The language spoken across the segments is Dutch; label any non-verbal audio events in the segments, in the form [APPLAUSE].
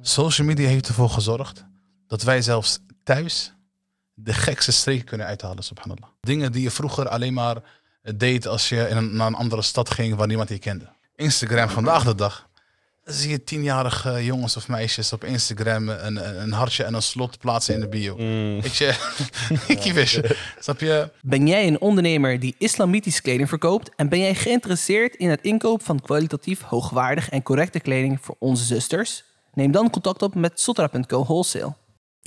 Social media heeft ervoor gezorgd dat wij zelfs thuis de gekste streken kunnen uithalen, subhanallah. Dingen die je vroeger alleen maar deed als je in een, naar een andere stad ging waar niemand je kende. Instagram vandaag de dag. zie je tienjarige jongens of meisjes op Instagram een, een hartje en een slot plaatsen in de bio. Mm. [LAUGHS] Weet je, wist. Snap je? Ben jij een ondernemer die islamitische kleding verkoopt? En ben jij geïnteresseerd in het inkoop van kwalitatief hoogwaardig en correcte kleding voor onze zusters? Neem dan contact op met Sotra.co Wholesale.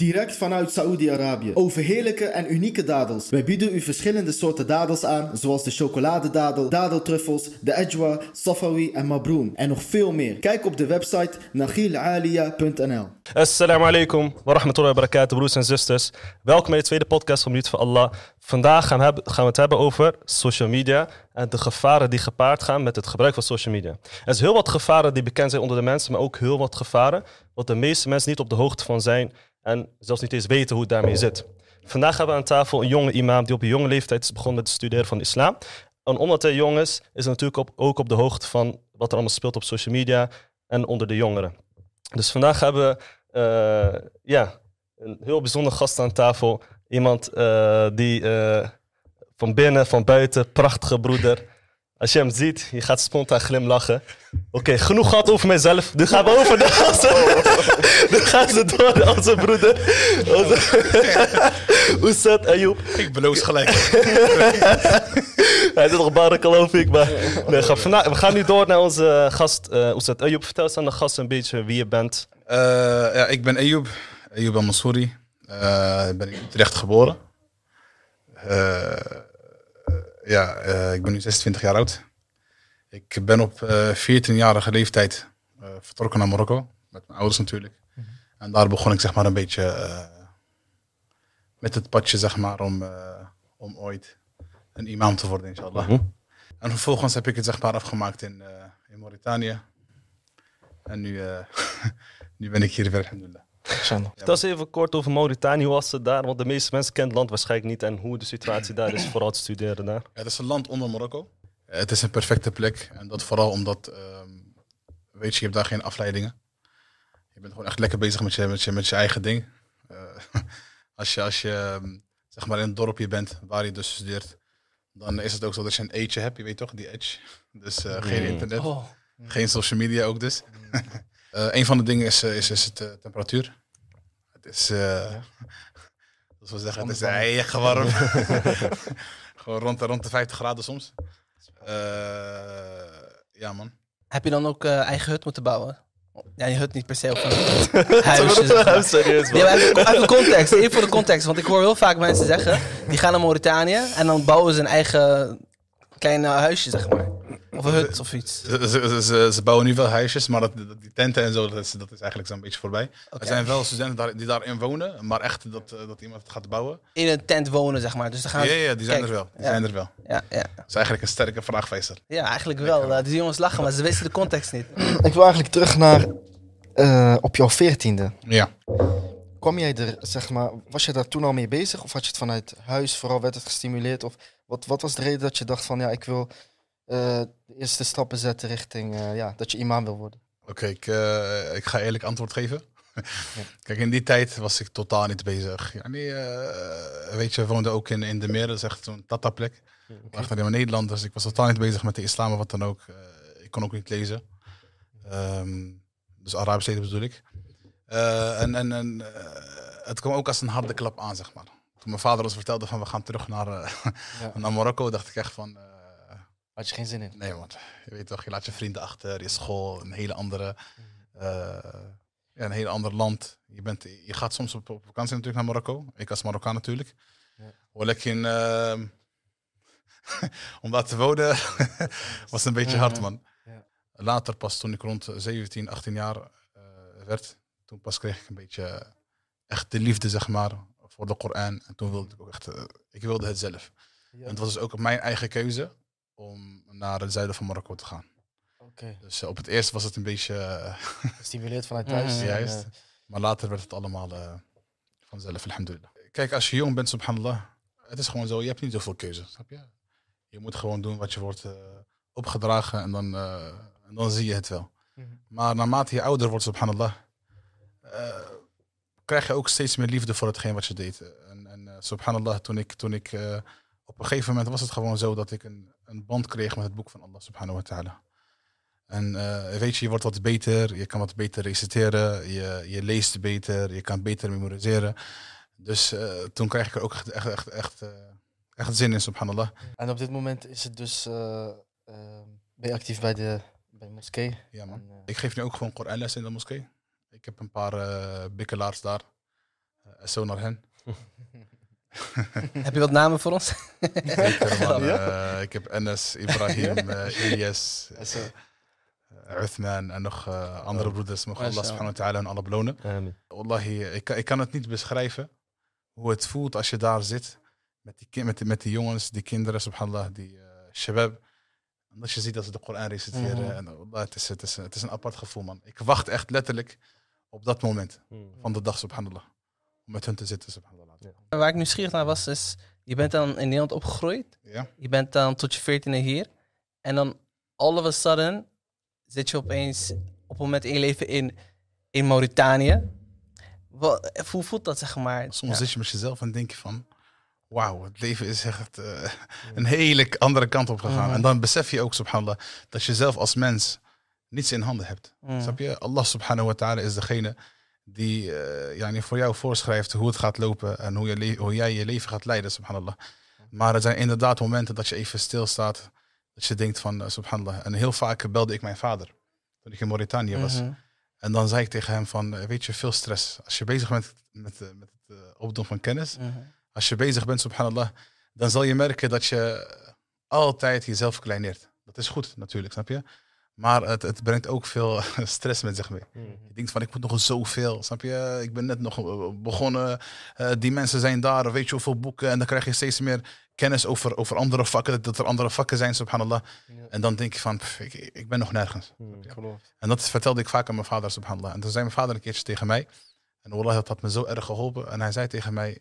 Direct vanuit Saoedi-Arabië. Over heerlijke en unieke dadels. Wij bieden u verschillende soorten dadels aan, zoals de chocoladedadel, dadeltruffels, de ajwa, safawi en mabroom. En nog veel meer. Kijk op de website nagilalia.nl. Assalamu alaikum wa rahmatullahi wa barakatuh, broers en zusters. Welkom bij de tweede podcast van Minuut van Allah. Vandaag gaan we, het hebben over social media en de gevaren die gepaard gaan met het gebruik van social media. Er is heel wat gevaren die bekend zijn onder de mensen, maar ook heel wat gevaren wat de meeste mensen niet op de hoogte van zijn en zelfs niet eens weten hoe het daarmee zit. Vandaag hebben we aan tafel een jonge imam die op een jonge leeftijd is begonnen met het studeren van islam. En omdat hij jong is, is hij natuurlijk ook op de hoogte van wat er allemaal speelt op social media en onder de jongeren. Dus vandaag hebben we eh, ja, een heel bijzonder gast aan tafel. Iemand eh, die eh, van binnen, van buiten, prachtige broeder. Als je hem ziet, je gaat spontaan glimlachen. Oké, genoeg gehad over mezelf. Nu gaan we over de onze... [LAUGHS] Nu gaan ze door naar onze broeder. Onze... Ayub? [LAUGHS] Ayoub. Ik beloos gelijk. [LAUGHS] Hij zit nog barren, geloof ik. Maar... we gaan nu door naar onze eh, gast uh, Ayoub. Vertel eens aan de gast een beetje wie je bent. Eh, ja, ik ben Ayoub. Ayoub al Mansouri. ik ben in Utrecht geboren. Eh ja, eh, ik ben nu 26 jaar oud. Ik ben op uh, eh, 14-jarige leeftijd eh, vertrokken naar Marokko. Met mijn ouders natuurlijk. Mhm. En daar begon ik zeg maar een beetje met het padje zeg maar om, om ooit een imam te worden inshallah. En vervolgens heb ik het zeg maar afgemaakt in, in Mauritanië. En nu, [LAUGHS] nu ben ik hier weer, alhamdulillah. Alexander. even kort over Mauritanië. Hoe was het daar? Want de meeste mensen kennen het land waarschijnlijk niet. En hoe de situatie daar is, vooral te studeren daar. Ja, het is een land onder Marokko. Eh, het is een perfecte plek. En dat vooral omdat, ehm, weet je, je hebt daar geen afleidingen. Je bent gewoon echt lekker bezig met je, met je, met je eigen ding. Eh, [LAUGHS] als je, als je ehm, zeg maar in een dorpje bent waar je dus studeert, dan is het ook zo dat je een edge hebt. Je weet toch, die edge. [LAUGHS] Dus eh, geen mm. internet. Oh. Geen social media ook dus. uh, [LAUGHS] een van de dingen is, is, is de temperatuur. Dus, uh, ja. [LAUGHS] dat zeggen, het is eigenlijk warm. [LAUGHS] [LAUGHS] Gewoon rond, rond de 50 graden soms. Uh, ja, man. Heb je dan ook uh, eigen hut moeten bouwen? Ja, je hut niet per se. Of huis. huisje man. even, even, context. Even voor de context. Want ik hoor heel vaak mensen zeggen... die gaan naar Mauritanië... en dan bouwen ze een eigen klein huisje, zeg maar. Of een hut of iets. Ze, bouwen nu wel huisjes, maar dat, die tenten en zo, dat is, dat is eigenlijk zo'n beetje voorbij. Er zijn wel studenten daar, die daarin wonen, maar echt dat, eh, dat iemand het gaat bouwen. In een tent wonen, zeg maar. Dus gaan ja, ja, die zijn er wel. Die zijn er wel. Ja, ja. Dat is eigenlijk een sterke vraagwijzer. Ja, eigenlijk wel. Ja. Eh, die jongens lachen, maar ze weten de context niet. [CLEARS THROAT] Ik wil eigenlijk terug naar eh, op jouw veertiende. Ja. Kom jij er, zeg maar, was je daar toen al mee bezig? Of had je het vanuit huis vooral, werd het gestimuleerd? Of wat, wat was de reden dat je dacht van, ja, ik wil eh, de eerste stappen zetten richting eh, ja, dat je imam wil worden? Oké, ik, eh, ik ga eerlijk antwoord geven. [LAUGHS] Kijk, in die tijd was ik totaal niet bezig. Ja, nee, weet je, we woonden ook in, in de meer, dat zo'n tata-plek. Okay. in Nederland maar Nederlanders. Ik was totaal niet bezig met de islam of wat dan ook. ik kon ook niet lezen. Ehm, dus Arabische leden bedoel ik. en en, en het kwam ook als een harde klap aan, zeg maar. Toen mijn vader ons vertelde van we gaan terug naar, [LAUGHS] naar Marokko, dacht ik echt van had je geen zin in? Nee, want Je weet toch, je laat je vrienden achter, je school, een hele andere. Eh, ja, een heel ander land. Je, bent, je gaat soms op, op vakantie natuurlijk naar Marokko. Ik als Marokkaan natuurlijk. Ja. Hoor ik in. Eh, [LAUGHS] om daar te wonen [LAUGHS] was een beetje hard, man. Later pas, toen ik rond 17, 18 jaar eh, werd, toen pas kreeg ik een beetje echt de liefde, zeg maar, voor de Koran. En toen wilde ik ook echt, ik wilde het zelf. En het was dus ook mijn eigen keuze om naar het zuiden van Marokko te gaan. Dus eh, op het eerst was het een beetje... Eh, [LAUGHS] Gestimuleerd vanuit thuis. Juist. maar later werd het allemaal eh, vanzelf, alhamdulillah. Kijk, als je jong bent, subhanallah, het is gewoon zo, je hebt niet zoveel keuze, snap je? Je moet gewoon doen wat je wordt opgedragen en dan, en dan zie je het wel. Mhm. Maar naarmate je ouder wordt, subhanallah, krijg je ook steeds meer liefde voor hetgeen wat je deed. En, en subhanallah, toen ik, toen ik op een gegeven moment was het gewoon zo dat ik een een band kreeg met het boek van Allah subhanahu wa ta'ala. En eh, weet je, je wordt wat beter, je kan wat beter reciteren, je, je leest beter, je kan beter memoriseren. Dus eh, toen kreeg ik er ook echt, echt, echt, echt, eh, echt zin in, subhanallah. En op dit moment is het dus, ben je actief bij de, bij de moskee? Ja man, ik geef nu ook gewoon Koranles in de moskee. Ik heb een paar bikkelaars daar, zo naar hen. [LAUGHS] [LAUGHS] heb je wat namen voor ons? [LAUGHS] Eh, ik heb Enes, Ibrahim, uh, [LAUGHS] Uthman en nog andere broeders. Mogen Allah subhanahu wa ta'ala hen alle belonen. Wallahi, ik, ik kan het niet beschrijven hoe het voelt als je daar zit. Met die, met met jongens, die kinderen, subhanallah, die shabab. Als je ziet dat ze de Koran reciteren. Mhm. En, Allah, het, is, het, is, een apart gevoel, man. Ik wacht echt letterlijk op dat moment mhm. van de dag, subhanallah. Om met hun te zitten, subhanallah. Waar ik nieuwsgierig naar was, is je bent dan in Nederland opgegroeid. Ja. Je bent dan tot je veertiende hier. En dan all of a sudden zit je opeens op een moment in je leven in, in Mauritanië. Wat, hoe voelt dat, zeg maar? Soms zit je met jezelf en denk je van... Wauw, het leven is echt eh, een hele andere kant op gegaan. Mhm. En dan besef je ook, subhanallah, dat je zelf als mens niets in handen hebt. Mm. Snap je? Allah subhanahu wa ta'ala is degene die uh, eh, yani voor jou voorschrijft hoe het gaat lopen en hoe, je hoe jij je leven gaat leiden, subhanallah. Maar er zijn inderdaad momenten dat je even stilstaat, dat je denkt van, eh, subhanallah. En heel vaak belde ik mijn vader, toen ik in Mauritanië was. Mhm. En dan zei ik tegen hem van, eh, weet je, veel stress. Als je bezig bent met, met, het opdoen van kennis, mhm. als je bezig bent, subhanallah, dan zal je merken dat je altijd jezelf kleineert. Dat is goed natuurlijk, snap je? Maar het, het, brengt ook veel eh, [LAUGHS] stress met zich mee. Mhm. Je denkt van, ik moet nog zoveel, snap je? Ik ben net nog eh, begonnen, eh, die mensen zijn daar, weet je hoeveel boeken. En dan krijg je steeds meer kennis over, over andere vakken, dat er andere vakken zijn, subhanallah. En dan denk je van, ik, ik, ben nog nergens. Mhm, en dat vertelde ik vaak aan mijn vader, subhanallah. En toen zei mijn vader een keertje tegen mij, en Allah dat had me zo erg geholpen. En hij zei tegen mij,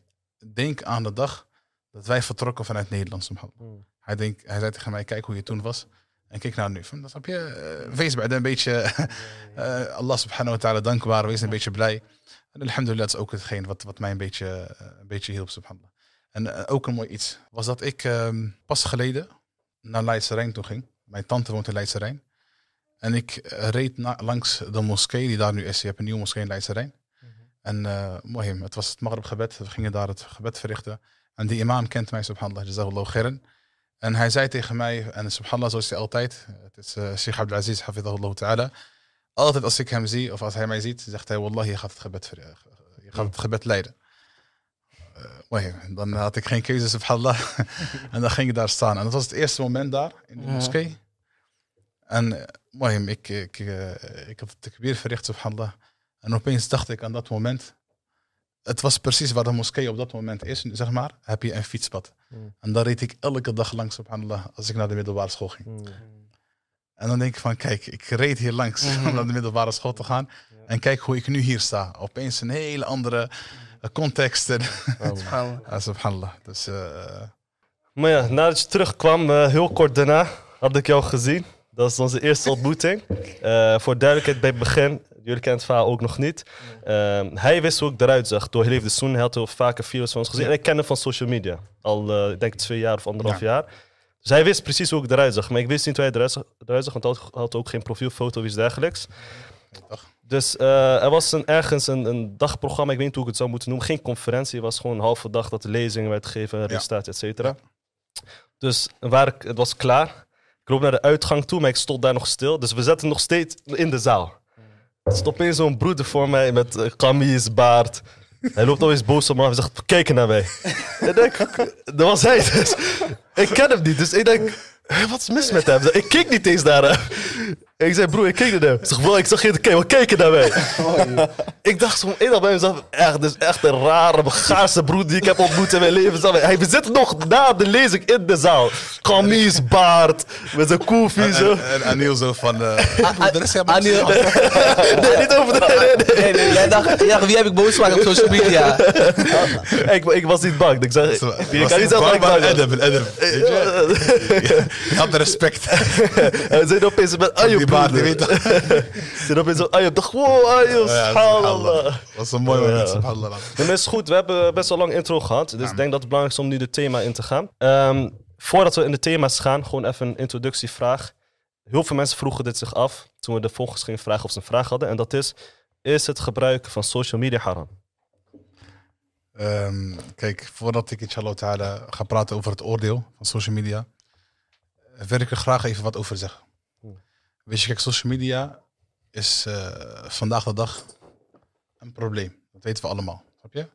denk aan de dag dat wij vertrokken vanuit Nederland, subhanallah. Mhm. Hij, denk, hij zei tegen mij, kijk hoe je toen was. En kijk naar nu. Dat heb je? Eh, wees bij een beetje [LAUGHS] eh, Allah subhanahu wa ta'ala dankbaar. Wees een beetje blij. En alhamdulillah, dat is ook hetgeen wat, wat mij een beetje, eh, een beetje hielp subhanallah. En ook een mooi iets was dat ik ehm, pas geleden naar Leidse Rijn toe ging. Mijn tante woont in Leidse Rijn. En ik reed langs de moskee die daar nu is. Je hebt een nieuwe moskee in Leidse Rijn. Mhm. En uh, het was het Maghrib gebed. We gingen daar het gebed verrichten. En die imam kent mij, subhanallah, jazakallah khairan. En hij zei tegen mij, en subhanallah zoals hij altijd, het is uh, Sheikh Aziz, hafidahullah ta'ala. Altijd als ik hem zie of als hij mij ziet, zegt hij, wallah, je gaat het gebed, je gaat het gebed leiden. Uh, dan had ik geen keuze, subhanallah. [LAUGHS] en dan ging ik daar staan. En dat was het eerste moment daar, in de moskee. En mohim, eh, ik, ik, ik had het weer verricht, subhanallah. En opeens dacht ik aan dat moment. Het was precies waar de moskee op dat moment is, zeg maar. Heb je een fietspad. Mm. En dan reed ik elke dag langs, subhanallah, als ik naar de middelbare school ging. Mm. Mm. En dan denk ik van, kijk, ik reed hier langs [LAUGHS] om naar de middelbare school te gaan. En kijk hoe ik nu hier sta. Opeens een hele andere eh, context. [LAUGHS] En subhanallah. Dus, eh, Maar ja, nadat je terugkwam, eh, heel kort daarna, had ik jou gezien. Dat is onze eerste ontmoeting. voor duidelijkheid, bij het begin jullie kennen het verhaal ook nog niet. Ehm, hij wist hoe ik eruit zag door heel even Soen. had vaker video's van ons gezien. En ik ken hem van social media. Al, uh, ik denk twee jaar of anderhalf jaar. Dus hij wist precies hoe ik eruit zag. Maar ik wist niet hoe hij eruit zag, want hij had, ook geen profielfoto of iets dergelijks. Dus uh, er was een, ergens een, een, dagprogramma, ik weet niet hoe ik het zou moeten noemen. Geen conferentie, het was gewoon een halve dag dat de lezingen werd gegeven, resultaten et cetera. Dus waar ik, het was klaar. Ik loop naar de uitgang toe, maar ik stond daar nog stil. Dus we zaten nog steeds in de zaal. Stop in zo'n broeder voor mij met kamies, eh, baard. Hij loopt eens boos op me af en zegt, kijk naar mij. [LAUGHS] ik denk, dat was hij dus. Ik ken hem niet, dus ik denk, wat is mis met hem? Ik keek niet eens naar hem ik zei, broer, ik keek naar Ik zeg, broer, ik zag je te kijken, wat keek je naar mij? Oh, [LAUGHS] ik dacht zo, ik dacht bij mezelf, echt, dus echt een rare, gaarse broer die ik heb ontmoet in mijn leven. Hij zit nog na de lezing in de zaal. Kamies, baard, met zijn koofie zo. En, en, Aniel zo van, uh, eh, de [LAUGHS] ah, ah, Aniel, [LAUGHS] nee, niet over de... Nee, Jij dacht, jij wie heb ik boos gemaakt op social media? ik, ik was niet bang. Ik zeg, je kan niet zelf bang ik Edem, Je had respect. en zei op opeens met baard, je weet toch? [LAUGHS] Zit opeens zo, ayo, toch, wow, ayo, subhanallah. Dat was een mooi moment, subhanallah. Nee, is goed, we hebben best wel lang intro gehad. Dus ik denk dat het belangrijk is om nu de thema in te gaan. Ehm, voordat we in de thema's gaan, gewoon even een introductievraag. Heel veel mensen vroegen dit zich af toen we de volgers gingen vragen of ze een vraag hadden. En dat is, is het gebruik van social media haram? Ehm, kijk, voordat ik inshallah ga praten over het oordeel van social media, wil ik er graag even wat over zeggen. Weet je, kijk, social media is eh, vandaag de dag een probleem. Dat weten we allemaal. Snap je?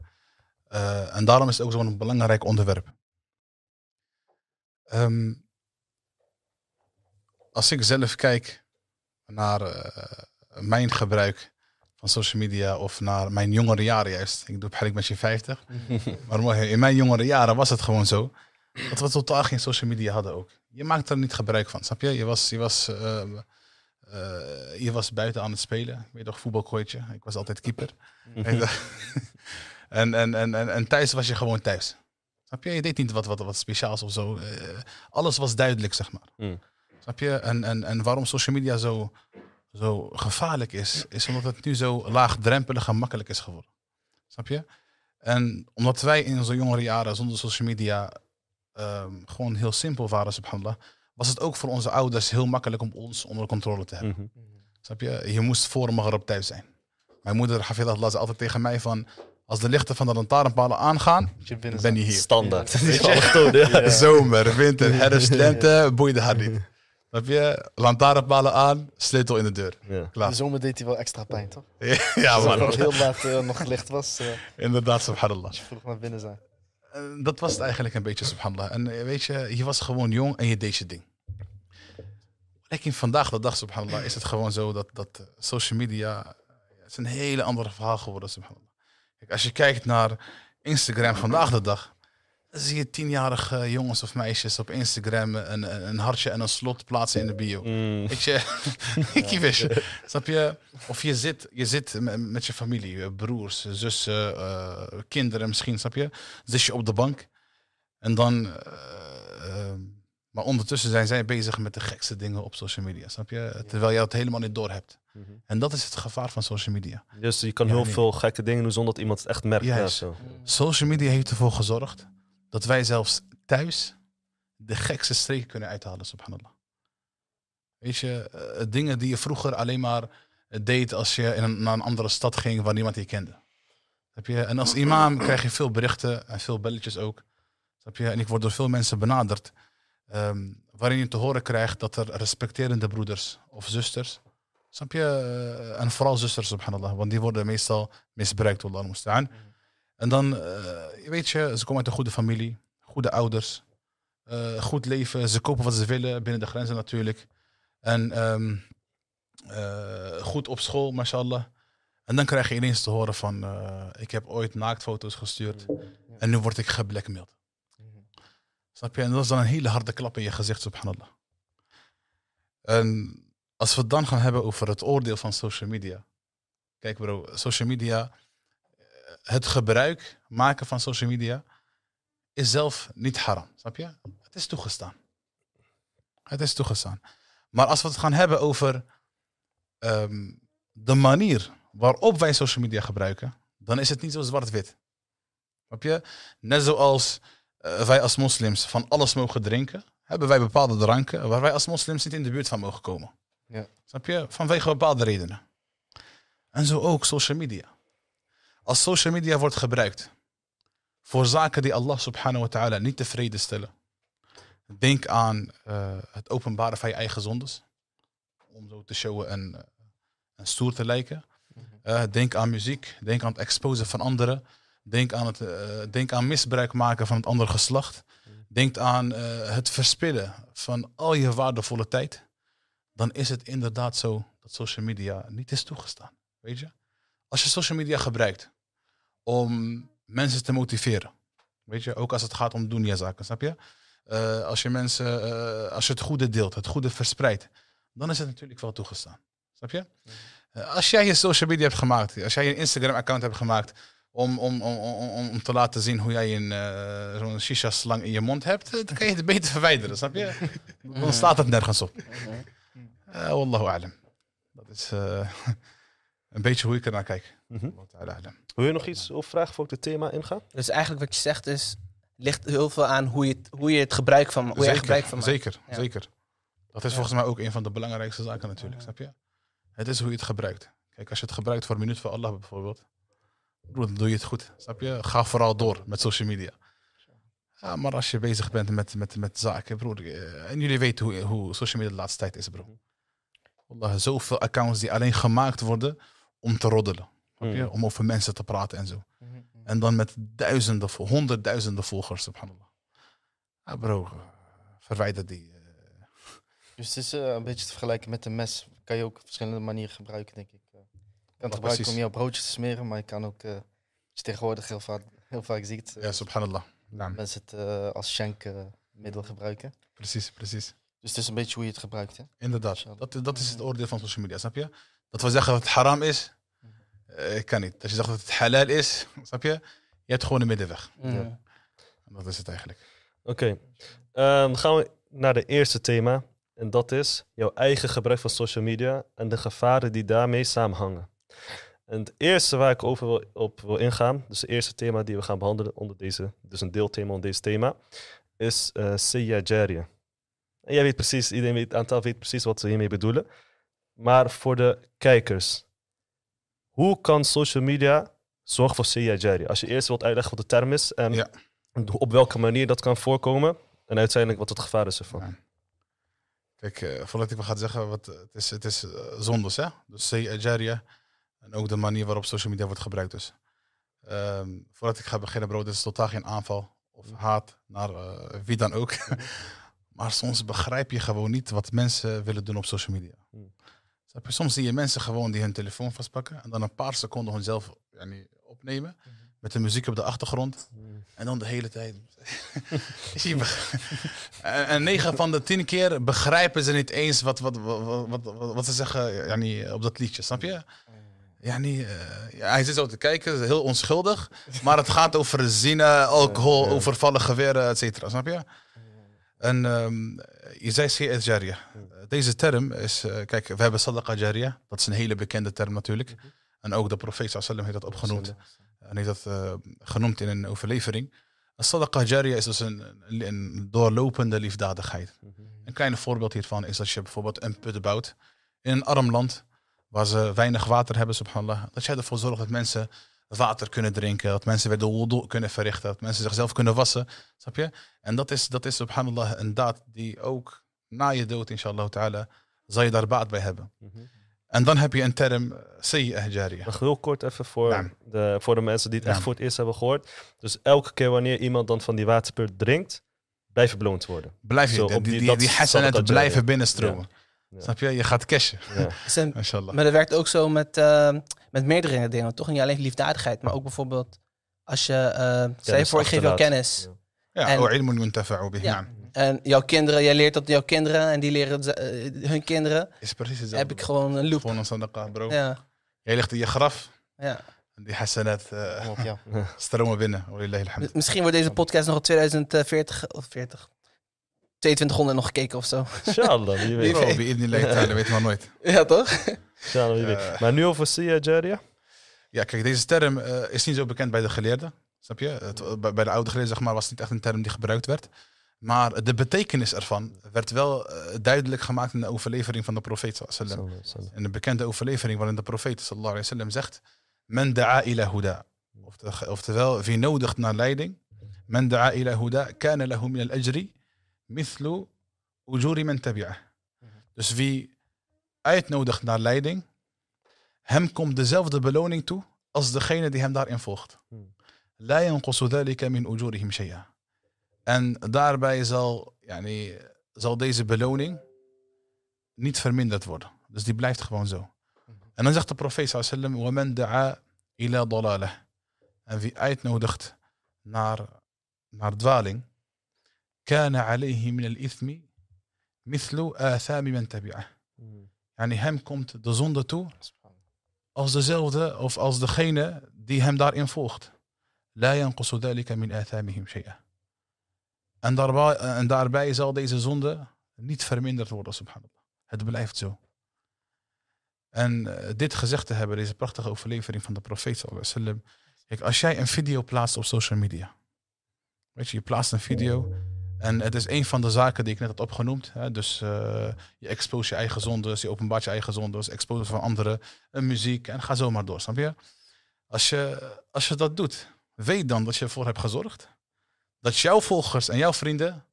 Eh, en daarom is het ook zo'n belangrijk onderwerp. Ehm, als ik zelf kijk naar eh, mijn gebruik van social media of naar mijn jongere jaren juist. Ik doe het met je 50. [LAUGHS] maar in mijn jongere jaren was het gewoon zo. Dat we totaal geen social media hadden ook. Je maakte er niet gebruik van, snap je? Je was, je was ehm, eh, je was buiten aan het spelen. Ik voetbalgooitje, toch Ik was altijd keeper. Mhm. Eh, [LAUGHS] en, en, en, en, en thuis was je gewoon thuis. Snap je? Je deed niet wat, wat, wat speciaals of zo. Eh, alles was duidelijk, zeg maar. Mhm. Snap je? En, en, en waarom social media zo, zo gevaarlijk is, is omdat het nu zo laagdrempelig en makkelijk is geworden. Snap je? En omdat wij in onze jongere jaren zonder social media ehm, gewoon heel simpel waren, subhanallah was het ook voor onze ouders heel makkelijk om ons onder controle te hebben. Mm je? Je moest voor een op thuis zijn. Mijn moeder, Hafidahullah, zei altijd tegen mij van... Als de lichten van de lantaarnpalen aangaan, je ben je hier. Standaard. [LAUGHS] Zomer, winter, herfst, [LAUGHS] lente, boeide haar niet. Heb je lantaarnpalen aan, sleutel in de deur. Ja. Klaar. De zomer deed hij wel extra pijn, toch? [LAUGHS] ja, man. Als het heel laat eh, nog licht was. Eh. Inderdaad, subhanallah. Als je vroeg naar binnen zijn. Eh, dat was het eigenlijk een beetje, subhanallah. En eh, weet je, je was gewoon jong en je deed je ding. Lekker vandaag de dag, subhanallah, is het gewoon zo dat, dat eh, social media is een hele andere verhaal geworden, subhanallah. Kijk, als je kijkt naar Instagram vandaag de dag, zie je tienjarige jongens of meisjes op Instagram een, een hartje en een slot plaatsen in de bio. Mm. [LAUGHS] Weet je, wist. Snap je? Of je zit, je zit met je familie, eh, broers, zussen, eh, kinderen misschien, snap je? Zit je op de bank en dan. Eh, ehm, maar ondertussen zijn zij bezig met de gekste dingen op social media, snap je? Terwijl jij het helemaal niet door hebt. Mhm. En dat is het gevaar van social media. Dus je kan heel veel gekke dingen doen zonder dat iemand het echt merkt. Social media heeft ervoor gezorgd dat wij zelfs thuis de gekste streken kunnen uithalen, subhanallah. Weet je, eh, dingen die je vroeger alleen maar eh, deed als je in een, naar een andere stad ging waar niemand je kende. Heb je, en als imam krijg je veel berichten en veel belletjes ook. Heb je, en ik word door veel mensen benaderd. Ehm, waarin je te horen krijgt dat er respecterende broeders of zusters. Snap je? Eh, en vooral zusters, subhanallah. Want die worden meestal misbruikt, Allah en dan, eh, weet je, ze komen uit een goede familie, goede ouders, eh, goed leven. Ze kopen wat ze willen, binnen de grenzen natuurlijk. En ehm, eh, goed op school, mashallah. En dan krijg je ineens te horen van, ik heb ooit naaktfoto's gestuurd en nu word ik geblackmailed. Snap je? En dat is dan een hele harde klap in je gezicht, subhanallah. En als we het dan gaan hebben over het oordeel van social media. Kijk bro, social media het gebruik maken van social media is zelf niet haram. Snap je? Het is toegestaan. Het is toegestaan. Maar als we het gaan hebben over ehm, de manier waarop wij social media gebruiken, dan is het niet zo zwart-wit. Snap je? Net zoals eh, wij als moslims van alles mogen drinken, hebben wij bepaalde dranken waar wij als moslims niet in de buurt van mogen komen. Ja. Snap je? Vanwege bepaalde redenen. En zo ook social media. Als social media wordt gebruikt voor zaken die Allah subhanahu wa ta'ala niet tevreden stellen. Denk aan eh, het openbaren van je eigen zondes. Om zo te showen en, eh, en stoer te lijken. Mhm. Eh, denk aan muziek, denk aan het exposen van anderen. Denk aan, het, denk aan misbruik maken van het andere geslacht. Mhm. Denk aan het verspillen van al je waardevolle tijd. Dan is het inderdaad zo dat social media niet is toegestaan. Weet je? als je social media gebruikt om mensen te motiveren. Weet je, ook als het gaat om dunia-zaken, snap je? Eh, als je mensen, eh, als je het goede deelt, het goede verspreidt, dan is het natuurlijk wel toegestaan. Snap je? Eh, als jij je social media hebt gemaakt, als jij je Instagram-account hebt gemaakt om, om, om, om, om te laten zien hoe jij een zo'n shisha-slang in je mond hebt, dan kan je het beter verwijderen, snap je? Dan mhm. staat het nergens op. Mhm. wallahu alam. Dat is... [LAUGHS] een beetje hoe ik ernaar kijk. Mm -hmm. Wil je nog iets of vragen voor ik het thema inga? Dus eigenlijk wat je zegt is, ligt heel veel aan hoe je, hoe je het gebruik van, hoe zeker, je gebruik van Zeker, zeker. Dat is volgens mij ook een van de belangrijkste zaken natuurlijk, snap je? Het is hoe je het gebruikt. Kijk, als je het gebruikt voor een minuut voor Allah bijvoorbeeld, dan doe je het goed, snap je? Ga vooral door met social media. Ja, maar als je bezig bent met, met, met zaken, broer, eh, en jullie weten hoe, hoe social media de laatste tijd is, broer. Mhm. Allah, zoveel accounts die alleen gemaakt worden om te roddelen. Mm. Je? Om over mensen te praten en zo. Mhm, mhm. En dan met duizenden, honderdduizenden volgers, subhanallah. Ah bro, eh, verwijder die. Eh. Dus het is eh, een beetje te vergelijken met een mes. Kan je ook op verschillende manieren gebruiken, denk ik. Je kan het gebruiken om jouw broodje te smeren, maar je kan ook, uh, is tegenwoordig heel vaak, heel vaak ziet. ja, subhanallah. Naam. Mensen het als schenkmiddel gebruiken. Precies, precies. Dus het is een beetje hoe je het gebruikt, hè? Inderdaad. Dat, dat is het mhm. oordeel van social media, snap je? Dat we zeggen dat het haram is, eh, ik kan niet. Dat je zegt dat het halal is, [LAUGHS] snap je? Je hebt gewoon een middenweg. Dat is het eigenlijk. Oké, okay. Ehm, gaan we naar de eerste thema. En dat is jouw eigen gebruik van social media en de gevaren die daarmee samenhangen. En het eerste waar ik over wil, op wil ingaan, dus het eerste thema die we gaan behandelen onder deze, dus een deelthema onder deze thema, is uh, En jij weet precies, iedereen weet, aantal weet precies wat ze hiermee bedoelen. Maar voor de kijkers. Hoe kan social media zorgen voor Jerry? Als je eerst wilt uitleggen wat de term is en op welke manier dat kan voorkomen. En uiteindelijk wat het gevaar is ervan. Kijk, eh, voordat ik wat ga zeggen, wat, het is, het is uh, zondes hè. Dus Jerry en ook de manier waarop social media wordt gebruikt dus. Ehm, voordat ik ga beginnen bro, dit is totaal geen aanval of haat naar eh, wie dan ook. [LAUGHS] maar soms begrijp je gewoon niet wat mensen willen doen op social media. Hmm. Dus soms zie je mensen gewoon die hun telefoon vastpakken en dan een paar seconden hunzelf yani, opnemen. Mhm. Met de muziek op de achtergrond. Mhm. En dan de hele tijd. [LAUGHS] en 9 van de 10 keer begrijpen ze niet eens wat, wat, wat, wat, ze zeggen yani, op dat liedje. Snap je? Mhm. Eh, ja, hij zit zo te kijken, heel onschuldig. Maar het gaat over zinnen, alcohol, overvallen geweren, et cetera. Snap je? En um, je zei het Jaria deze term is, eh, kijk, we hebben sadaqa jariya. Dat is een hele bekende term natuurlijk. Mhm. En ook de profeet sallam heeft dat opgenoemd. En heeft dat eh, genoemd in een overlevering. sadaqa jariya is dus een, doorlopende liefdadigheid. Mhm. Een klein voorbeeld hiervan is dat je bijvoorbeeld een put bouwt in een arm land waar ze weinig water hebben, subhanallah. Dat jij ervoor zorgt dat mensen water kunnen drinken, dat mensen weer de wudu kunnen verrichten, dat mensen zichzelf kunnen wassen, snap je? En dat is, dat is subhanallah een daad die ook na je dood, inshallah ta'ala, zal je daar baat bij hebben. Mhm. En dan heb je een term eh, sayyah jari. Nog heel kort even voor, de, voor de mensen die het echt voor het eerst hebben gehoord. Dus elke keer wanneer iemand dan van die waterput drinkt, blijf je beloond worden. Blijf je, Zo, die, die, die, blijven binnenstromen. Snap je? Je gaat cashen. [LAUGHS] maar dat werkt ook zo met, eh, met meerdere dingen. Toch niet alleen liefdadigheid, maar ook bijvoorbeeld als je... Uh, voor, je geef kennis. Ja, en jouw kinderen, jij leert dat jouw kinderen en die leren eh, hun kinderen. Is precies hetzelfde. Heb ik gewoon een loop. Gewoon een sadaqa, bro. Ja. Jij ligt in je graf. Ja. Die hasanet uh, binnen ja. [LAUGHS] stromen binnen. Misschien wordt deze podcast nog in 2040 of 40. 2200 nog gekeken of zo. Inshallah, wie [LAUGHS] weet. Bro, wie in die leeftijd, dat weet maar nooit. [LAUGHS] Ja, toch? Inshallah, wie weet. Eh. Maar nu over Syria, Ja, kijk, deze term eh, is niet zo bekend bij de geleerden. Snap je? Het, bij de oude geleerden zeg maar, was het niet echt een term die gebruikt werd. Maar de betekenis ervan werd wel eh, duidelijk gemaakt in de overlevering van de profeet. Sallallahu In de bekende overlevering waarin de profeet sallallahu alaihi wasallam zegt: Men da'a ila huda. Oftewel, wie nodigt naar leiding. Men da'a ila huda, kana lahu min al-ajri, mithlu ujuri men tabi'ah. Dus wie uitnodigt naar leiding, hem komt dezelfde beloning toe als degene die hem daarin volgt. Hmm. La yanqusu dhalika min ujurihim shay'a. En daarbij zal, ja, nee, zal deze beloning niet verminderd worden. Dus die blijft gewoon zo. Mhm. En dan zegt de profeet sallam, وَمَنْ دَعَا إِلَى ضَلَالَهِ En wie uitnodigt naar, naar dwaling, alayhi min al ithmi مِثْلُ آثَامِ مَنْ تَبِعَهِ Yani hem komt de zonde toe als dezelfde of als degene die hem daarin volgt. La يَنْقُسُ ذَلِكَ مِنْ آثَامِهِمْ شَيْئًا en daarbij, eh, en daarbij zal deze zonde niet verminderd worden, subhanallah. Het blijft zo. En eh, dit gezegd te hebben, deze prachtige overlevering van de profeet sallallahu Kijk, als jij een video plaatst op social media. Weet je, je plaatst een video. En het is een van de zaken die ik net had opgenoemd. Hè? Dus eh, je expose je eigen zondes, je openbaart je eigen zondes, expose van anderen, een muziek en ga zo maar door, snap je? Als je, als je dat doet, weet dan dat je ervoor hebt gezorgd dat jouw volgers en jouw vrienden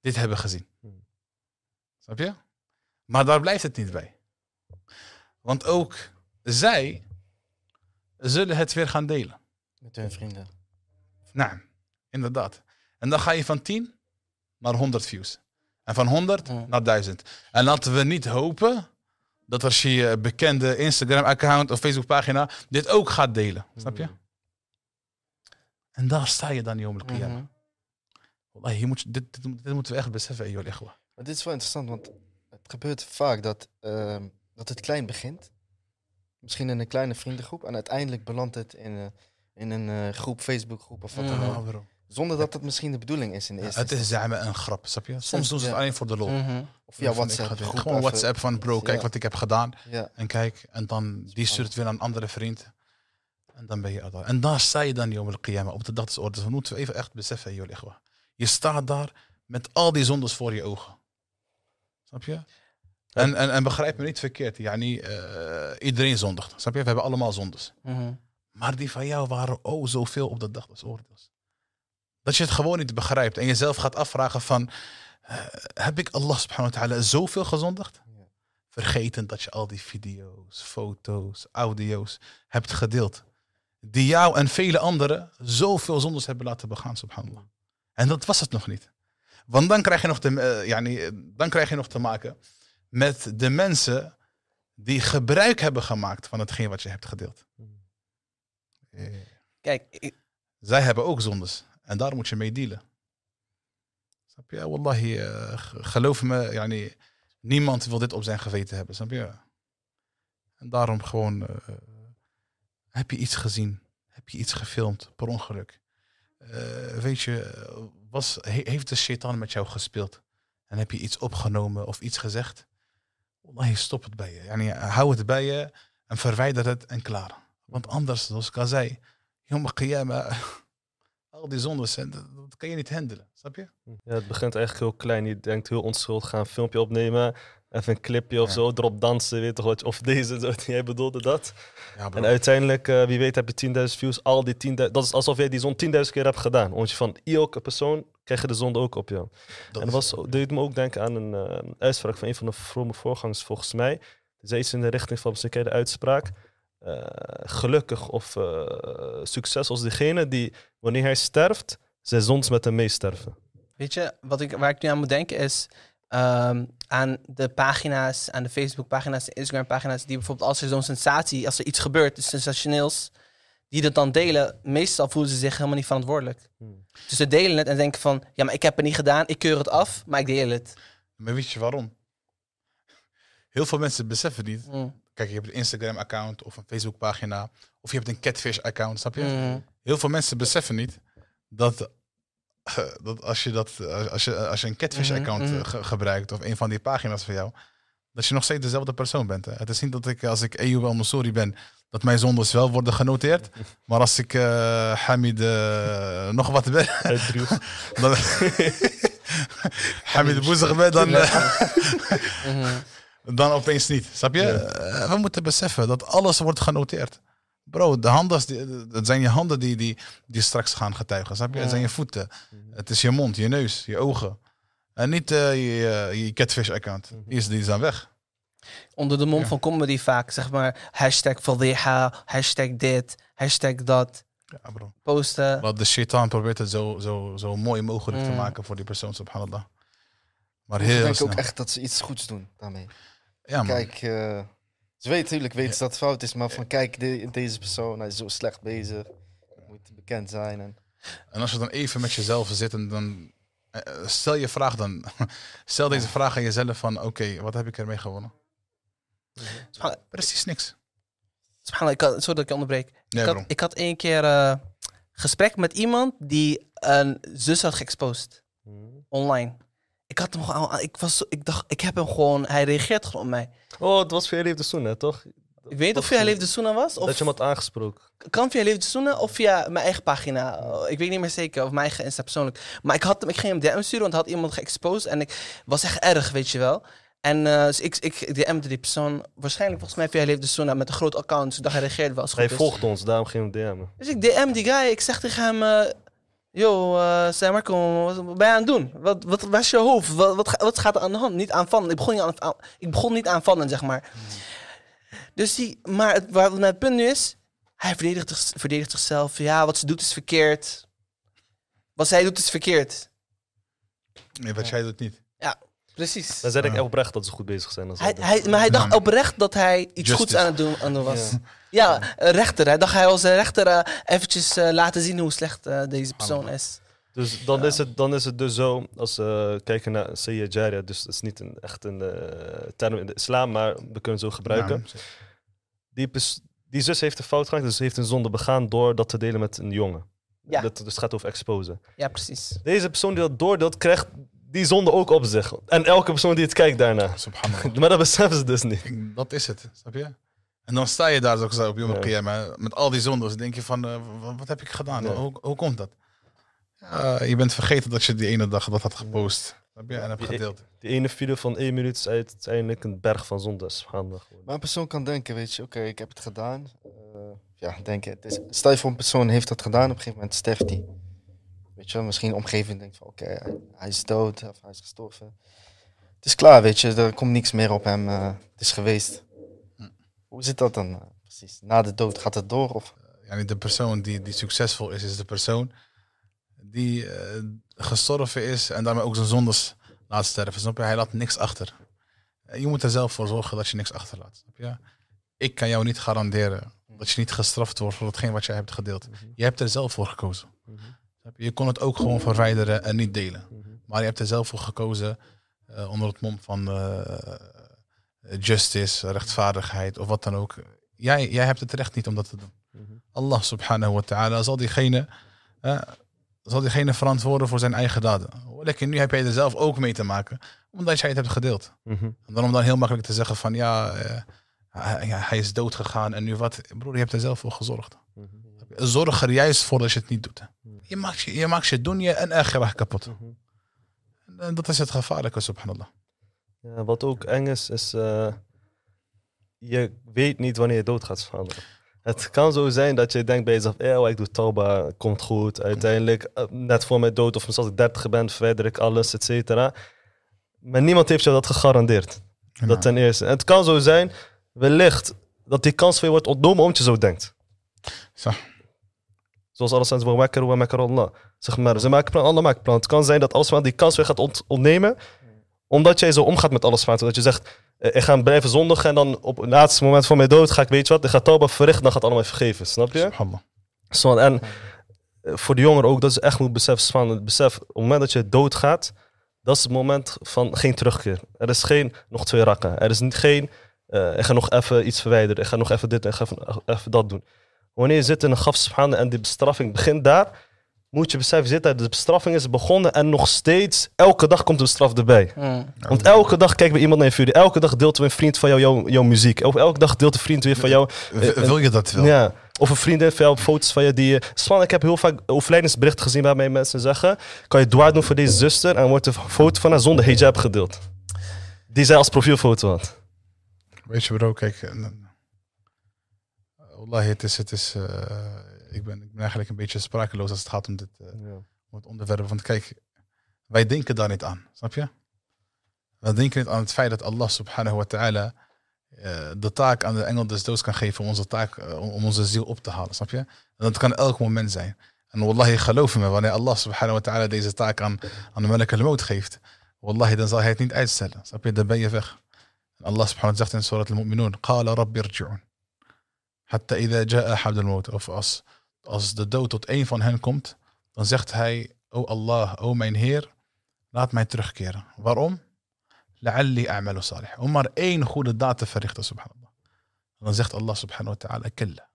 dit hebben gezien. Hmm. Snap je? Maar daar blijft het niet bij. Want ook zij zullen het weer gaan delen. Met hun vrienden. Nou, inderdaad. En dan ga je van 10 naar 100 views. En van 100 hmm. naar 1000. En laten we niet hopen dat als je bekende Instagram-account of Facebook-pagina dit ook gaat delen. Snap je? Hmm. En daar sta je dan, Jomel om Mm -hmm je moet, dit, dit, moeten we echt beseffen, joh, echt Maar dit is wel interessant, want het gebeurt vaak dat, ehm, dat het klein begint. Misschien in een kleine vriendengroep. En uiteindelijk belandt het in, uh, in een eh, groep, Facebookgroep of wat dan ook. zonder dat dat misschien de bedoeling is in eerste. het is een grap, snap je? Soms, doen ze het alleen voor de lol. Mhm. Of ja, WhatsApp. Gewoon WhatsApp van, bro, kijk wat ik heb gedaan. En kijk, en dan die stuurt weer aan een andere vriend. En dan ben je En daar sta je dan, joh, op de dag des dus We moeten even echt beseffen, joh, je staat daar met al die zondes voor je ogen. Snap je? En, en, en begrijp me niet verkeerd. Yani, uh, eh, iedereen zondigt. Snap je? We hebben allemaal zondes. Mhm. Maar die van jou waren oh zoveel op de dag des oordeels. Dat je het gewoon niet begrijpt. En jezelf gaat afvragen van... Eh, heb ik Allah subhanahu wa ta'ala zoveel gezondigd? Vergeten dat je al die video's, foto's, audio's hebt gedeeld. Die jou en vele anderen zoveel zondes hebben laten begaan, subhanallah. En dat was het nog niet. Want dan krijg je nog te, yani, eh, eh, dan krijg je nog te maken met de mensen die gebruik hebben gemaakt van hetgeen wat je hebt gedeeld. Eh, Kijk, zij hebben ook zondes. En daar moet je mee dealen. Snap je? Wallahi, uh, geloof me, yani, niemand wil dit op zijn geweten hebben. Snap je? En daarom gewoon, heb je iets gezien? Heb je iets gefilmd per ongeluk? Eh, weet je, was, heeft de shaitan met jou gespeeld? En heb je iets opgenomen of iets gezegd? Wallahi, stop het bij je. Yani, hou het bij je en verwijder het en klaar. Want anders, zoals ik al zei, [LAUGHS] al die zonnes, dat kan je niet handelen, snap je? Ja, het begint eigenlijk heel klein. Je denkt heel onschuldig, gaan een filmpje opnemen even een clipje of zo, erop dansen, weet toch wat, of deze, [LAUGHS] jij bedoelde dat. Ja, en uiteindelijk, eh, wie weet heb je 10.000 views, al die 10.000, dat is alsof jij die zon 10.000 keer hebt gedaan. Want je van elke persoon krijg je de zon ook op jou. en dat was, deed me ook denken aan een, uh, uitspraak van een van de vrome voorgangers, volgens mij. Zij is in de richting van, misschien de uitspraak, eh, gelukkig of succes als degene die, wanneer hij sterft, zijn zons met hem meesterven. Weet je, wat ik, waar ik nu aan moet denken is, ehm, aan de pagina's, aan de Facebook-pagina's, de Instagram-pagina's, die bijvoorbeeld als er zo'n sensatie, als er iets gebeurt, dus sensationeels, die dat dan delen, meestal voelen ze zich helemaal niet verantwoordelijk. Hmm. Dus ze delen het en denken van, ja, maar ik heb het niet gedaan, ik keur het af, maar ik deel het. Maar weet je waarom? Heel veel mensen beseffen niet. Hmm. Kijk, je hebt een Instagram-account of een Facebook-pagina, of je hebt een catfish-account, snap je? Hmm. Heel veel mensen beseffen niet dat [LAUGHS] dat als je, dat, eh, als je, eh, als je een catfish-account mhm, eh, mhm. gebruikt of een van die pagina's van jou, dat je nog steeds dezelfde persoon bent. Het is niet dat ik, als ik EU mijn sorry ben, dat mijn zondes wel worden genoteerd. [LAUGHS] Maar als ik Hamid nog wat ben... [LAUGHS] dan, Hamid Boezig ben, dan... Mhm. dan opeens niet. Snap je? we moeten beseffen dat alles wordt genoteerd. Bro, de handen dat zijn je handen die, die, die straks gaan getuigen. Snap Het zijn je voeten. Mhm. Het is je mond, je neus, je ogen. En niet eh, je, catfish-account. Mhm. Die, is, die dan weg. Onder de mond ja. van comedy vaak, zeg maar. Hashtag Fadiha, hashtag dit, hashtag dat. Ja, bro. Posten. Want de shaitan probeert het zo, zo, zo mooi mogelijk te mm. maken voor die persoon, subhanallah. Maar heel Ik denk ook echt dat ze iets goeds doen daarmee. Ja, Kijk, eh, ze weten natuurlijk weet ze dat het fout is, maar van kijk, deze persoon hij is zo slecht bezig. Moet bekend zijn. En... en als we dan even met jezelf zitten, dan eh, eh, stel je vraag dan. [LAUGHS] Stel deze vraag aan jezelf van oké, wat heb ik ermee gewonnen? Mhm. Precies niks. Ik had, sorry dat ik je onderbreek. Nee, ik, had, ik had één keer eh, gesprek met iemand die een zus had geëxposed. Mhm. Online. Ik had hem gewoon. Ik, was, ik dacht, ik heb hem gewoon. Hij reageert gewoon op mij. Oh, het was via Leef de hè, toch? Ik weet niet of via Leefde de was. Of dat je hem had aangesproken. Kan via Leef de of via mijn eigen pagina. Ik weet niet meer zeker. Of mijn eigen persoonlijk. Maar ik, had hem, ik ging hem DM sturen, want had iemand geëxposed. En ik was echt erg, weet je wel. En uh, dus ik, ik DM'de die persoon. Waarschijnlijk volgens mij via Leef de met een groot account. Dus hij reageerde wel. Hij volgt ons, daarom ging hem DM'en. Dus ik DM die guy. Ik zeg tegen hem. Eh, Yo, uh, maar, Marco, wat, ben je aan het doen? Wat, wat, je hoofd? Wat, wat, wat gaat er aan de hand? Niet aanvallen. Ik begon niet, aan, ik begon niet aanvallen, zeg maar. Dus die, maar het, waar het punt nu is, hij verdedigt, zichzelf. Ja, wat ze doet is verkeerd. Wat zij doet is verkeerd. Nee, wat jij doet niet. Ja, precies. Dan zeg ik ah. oprecht dat ze goed bezig zijn. hij, hij, maar hij dacht oprecht dat hij iets goeds aan het doen aan het was. Ja, eh, rechter. Hè. Dan ga je als eh, rechter uh, eventjes laten zien hoe slecht deze ah, persoon is. Dus dan, is het, dan is het dus zo, als we kijken naar Jaria, dus het is niet een, echt een term in de islam, maar we kunnen het zo gebruiken. die, zus heeft een fout gemaakt, dus heeft een zonde begaan door dat te delen met een jongen. Ja. Dat, dus het gaat over exposen. Ja, precies. Deze persoon die dat doordeelt, krijgt die zonde ook op zich. En elke persoon die het kijkt daarna. Subhanallah. [LAUGHS] maar dat beseffen ze dus niet. Dat is het, snap je? En dan sta je daar, zo op Yom ja. met al die zondes. denk je van, eh, wat heb ik gedaan? Hoe, hoe komt dat? je bent vergeten dat je die ene dag dat had gepost. Heb je en heb e- gedeeld. Die ene video van één minuut is uiteindelijk een berg van zondes. Maar een persoon kan denken, weet je, oké, ik heb het gedaan. Uh, ja, denken. stel je voor een persoon heeft dat gedaan, op een gegeven moment sterft hij. Weet je, misschien de omgeving denkt van, oké, hij, is dood of hij is gestorven. Het is klaar, weet je, er komt niks meer op hem. Eh, het is geweest. Hoe zit dat dan eh, precies? Na de dood gaat het door? Of? Eh, ja, de persoon die, die succesvol is, is de persoon die eh, gestorven is en daarmee ook zijn zondes laat sterven. Snap je? Hij laat niks achter. Je moet er zelf voor zorgen dat je niks achterlaat. Snap je? Ik kan jou niet garanderen dat je niet gestraft wordt voor hetgeen wat jij hebt gedeeld. Mhm. Je hebt er zelf voor gekozen. Mhm. Je kon het ook gewoon verwijderen en niet delen. Mhm. Maar je hebt er zelf voor gekozen onder het mom van justice, rechtvaardigheid of wat dan ook. Jij, jij hebt het recht niet om dat te doen. Mhm. Allah subhanahu wa ta'ala zal diegene, zal diegene verantwoorden voor zijn eigen daden. Lekker, nu heb jij er zelf ook mee te maken, omdat jij het hebt gedeeld. Mhm. dan om dan heel makkelijk te zeggen van ja, eh, hij, hij, is dood gegaan en nu wat. Broer, je hebt er zelf voor gezorgd. Mhm. Zorg er juist voor dat je het niet doet. Je maakt je, je, maakt je dunya en akhirah kapot. En eh, dat is het gevaarlijke, subhanallah. Eh, wat ook eng is, is eh, je weet niet wanneer je dood gaat veranderen. Het kan zo zijn dat je denkt bij jezelf, eh, ik doe Tauba, komt goed. Uiteindelijk, eh, net voor mijn dood of als ik 30 ben, Frederik, ik alles, et cetera. Maar niemand heeft je dat gegarandeerd. Dat ten eerste. het kan zo zijn, wellicht, dat die kans weer wordt ontnomen omdat je zo denkt. Zo. Zoals alles zijn, we wakker, we Allah. Zeg maar, ze maken plan, Allah maakt plan. Het kan zijn dat als we die kans weer gaat ontnemen, omdat jij zo omgaat met alles Dat je zegt, eh, ik ga blijven zondigen en dan op het laatste moment van mijn dood ga ik, weet je wat, ik ga tauba verrichten, dan gaat allemaal vergeven. Snap je? en eh, voor de jongeren ook, dat is echt moet beseffen, van het besef, op het moment dat je doodgaat, dat is het moment van geen terugkeer. Er is geen nog twee rakken. Er is niet geen, eh, ik ga nog even iets verwijderen, ik ga nog even dit en ik ga even, even, dat doen. Wanneer je zit in een gaf en die bestraffing begint daar, moet je beseffen, zit de bestraffing is begonnen en nog steeds, elke dag komt de straf erbij. Want elke dag kijken we iemand naar je video. Elke dag deelt een vriend van jou jouw, muziek. Of elke dag deelt een vriend weer van jou. wil je dat wel? Ja. Of een vriendin van jou, foto's van je die... spannend. ik heb heel vaak overlijdensberichten gezien waarmee mensen zeggen... Kan je dwaar doen voor deze zuster? En wordt een foto van haar zonder hijab gedeeld. Die zij als profielfoto had. Weet je bro, kijk... Allah, het is... Het is eh, ik, ben, ik ben eigenlijk een beetje sprakeloos als het gaat om dit eh, het onderwerp. Want kijk, wij denken daar niet aan, snap je? Wij denken niet aan het feit dat Allah subhanahu wa ta'ala eh, de taak aan de engel des doods kan geven om onze, taak, eh, om onze ziel op te halen, snap je? En dat kan elk moment zijn. En wallahi, geloof me, wanneer Allah subhanahu wa ta'ala deze taak aan, aan de melk al geeft, wallahi, dan zal hij het niet uitstellen, snap je? Dan ben je weg. En Allah subhanahu wa ta'ala zegt in Surat al-Mu'minun, rabbi irji'un. Hatta حتى ja'a جاء al of us als de dood tot één van hen komt, dan zegt hij, O Allah, O mijn Heer, laat mij terugkeren. Waarom? Om maar één goede daad te verrichten, subhanallah. En dan zegt Allah subhanahu wa ta'ala, killa.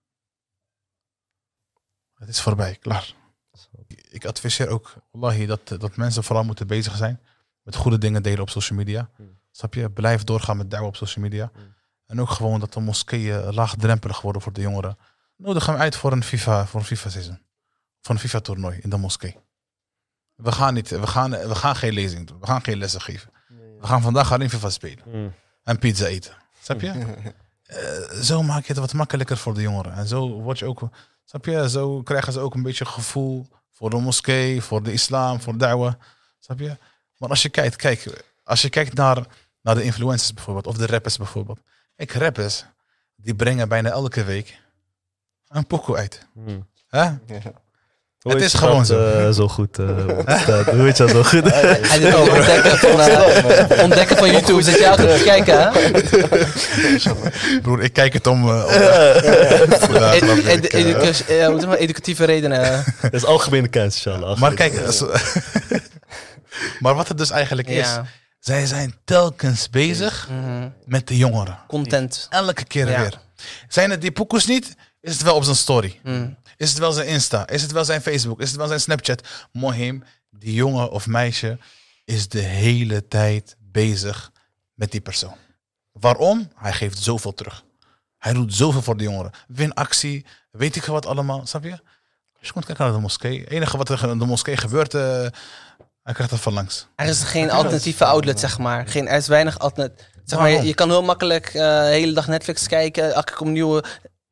Het is voorbij, klaar. Ik adviseer ook, wallahi, dat, dat mensen vooral moeten bezig zijn met goede dingen delen op social media. Hmm. Snap je? Blijf doorgaan met duwen op social media. Hmm. En ook gewoon dat de moskeeën laagdrempelig worden voor de jongeren nodig hem uit voor een FIFA, voor een FIFA seizoen. Voor een FIFA toernooi in de moskee. We gaan, niet, we, gaan, we gaan geen lezing doen. We gaan geen lessen geven. We gaan vandaag alleen FIFA spelen. Mm. En pizza eten. Snap je? [LAUGHS] Eh, zo maak je het wat makkelijker voor de jongeren. En zo word je ook. Snap je? Zo krijgen ze ook een beetje gevoel voor de moskee, voor de islam, voor da'wah. Snap je? Maar als je kijkt, kijk, als je kijkt naar, naar de influencers bijvoorbeeld, of de rappers bijvoorbeeld. Ik rappers, die brengen bijna elke week een pokoe uit. Hmm. Het is gewoon zo. Eh, zo goed. Uh, hoe dat zo goed? ontdekken, van, YouTube. Zit jij altijd te kijken, hè? [LAUGHS] Broer, ik kijk het om... Educatieve redenen. Eh. Dat is algemene kennis, inshallah. Maar kijk... [LAUGHS] maar wat het dus eigenlijk is... Zij zijn telkens bezig mhm. met de jongeren. Content. Elke keer weer. Zijn het die poekoes niet... Is het wel op zijn story? Hmm. Is het wel zijn Insta? Is het wel zijn Facebook? Is het wel zijn Snapchat? Mohim, die jongen of meisje, is de hele tijd bezig met die persoon. Waarom? Hij geeft zoveel terug. Hij doet zoveel voor de jongeren. Winactie, weet ik wat allemaal, snap je? je komt kijken naar de moskee, het enige wat er in de moskee gebeurt, eh, hij krijgt dat van langs. Er is geen alternatieve outlet, zeg maar. Geen, er is weinig alternatief. Zeg maar, je, kan heel makkelijk eh, de hele dag Netflix kijken, elke keer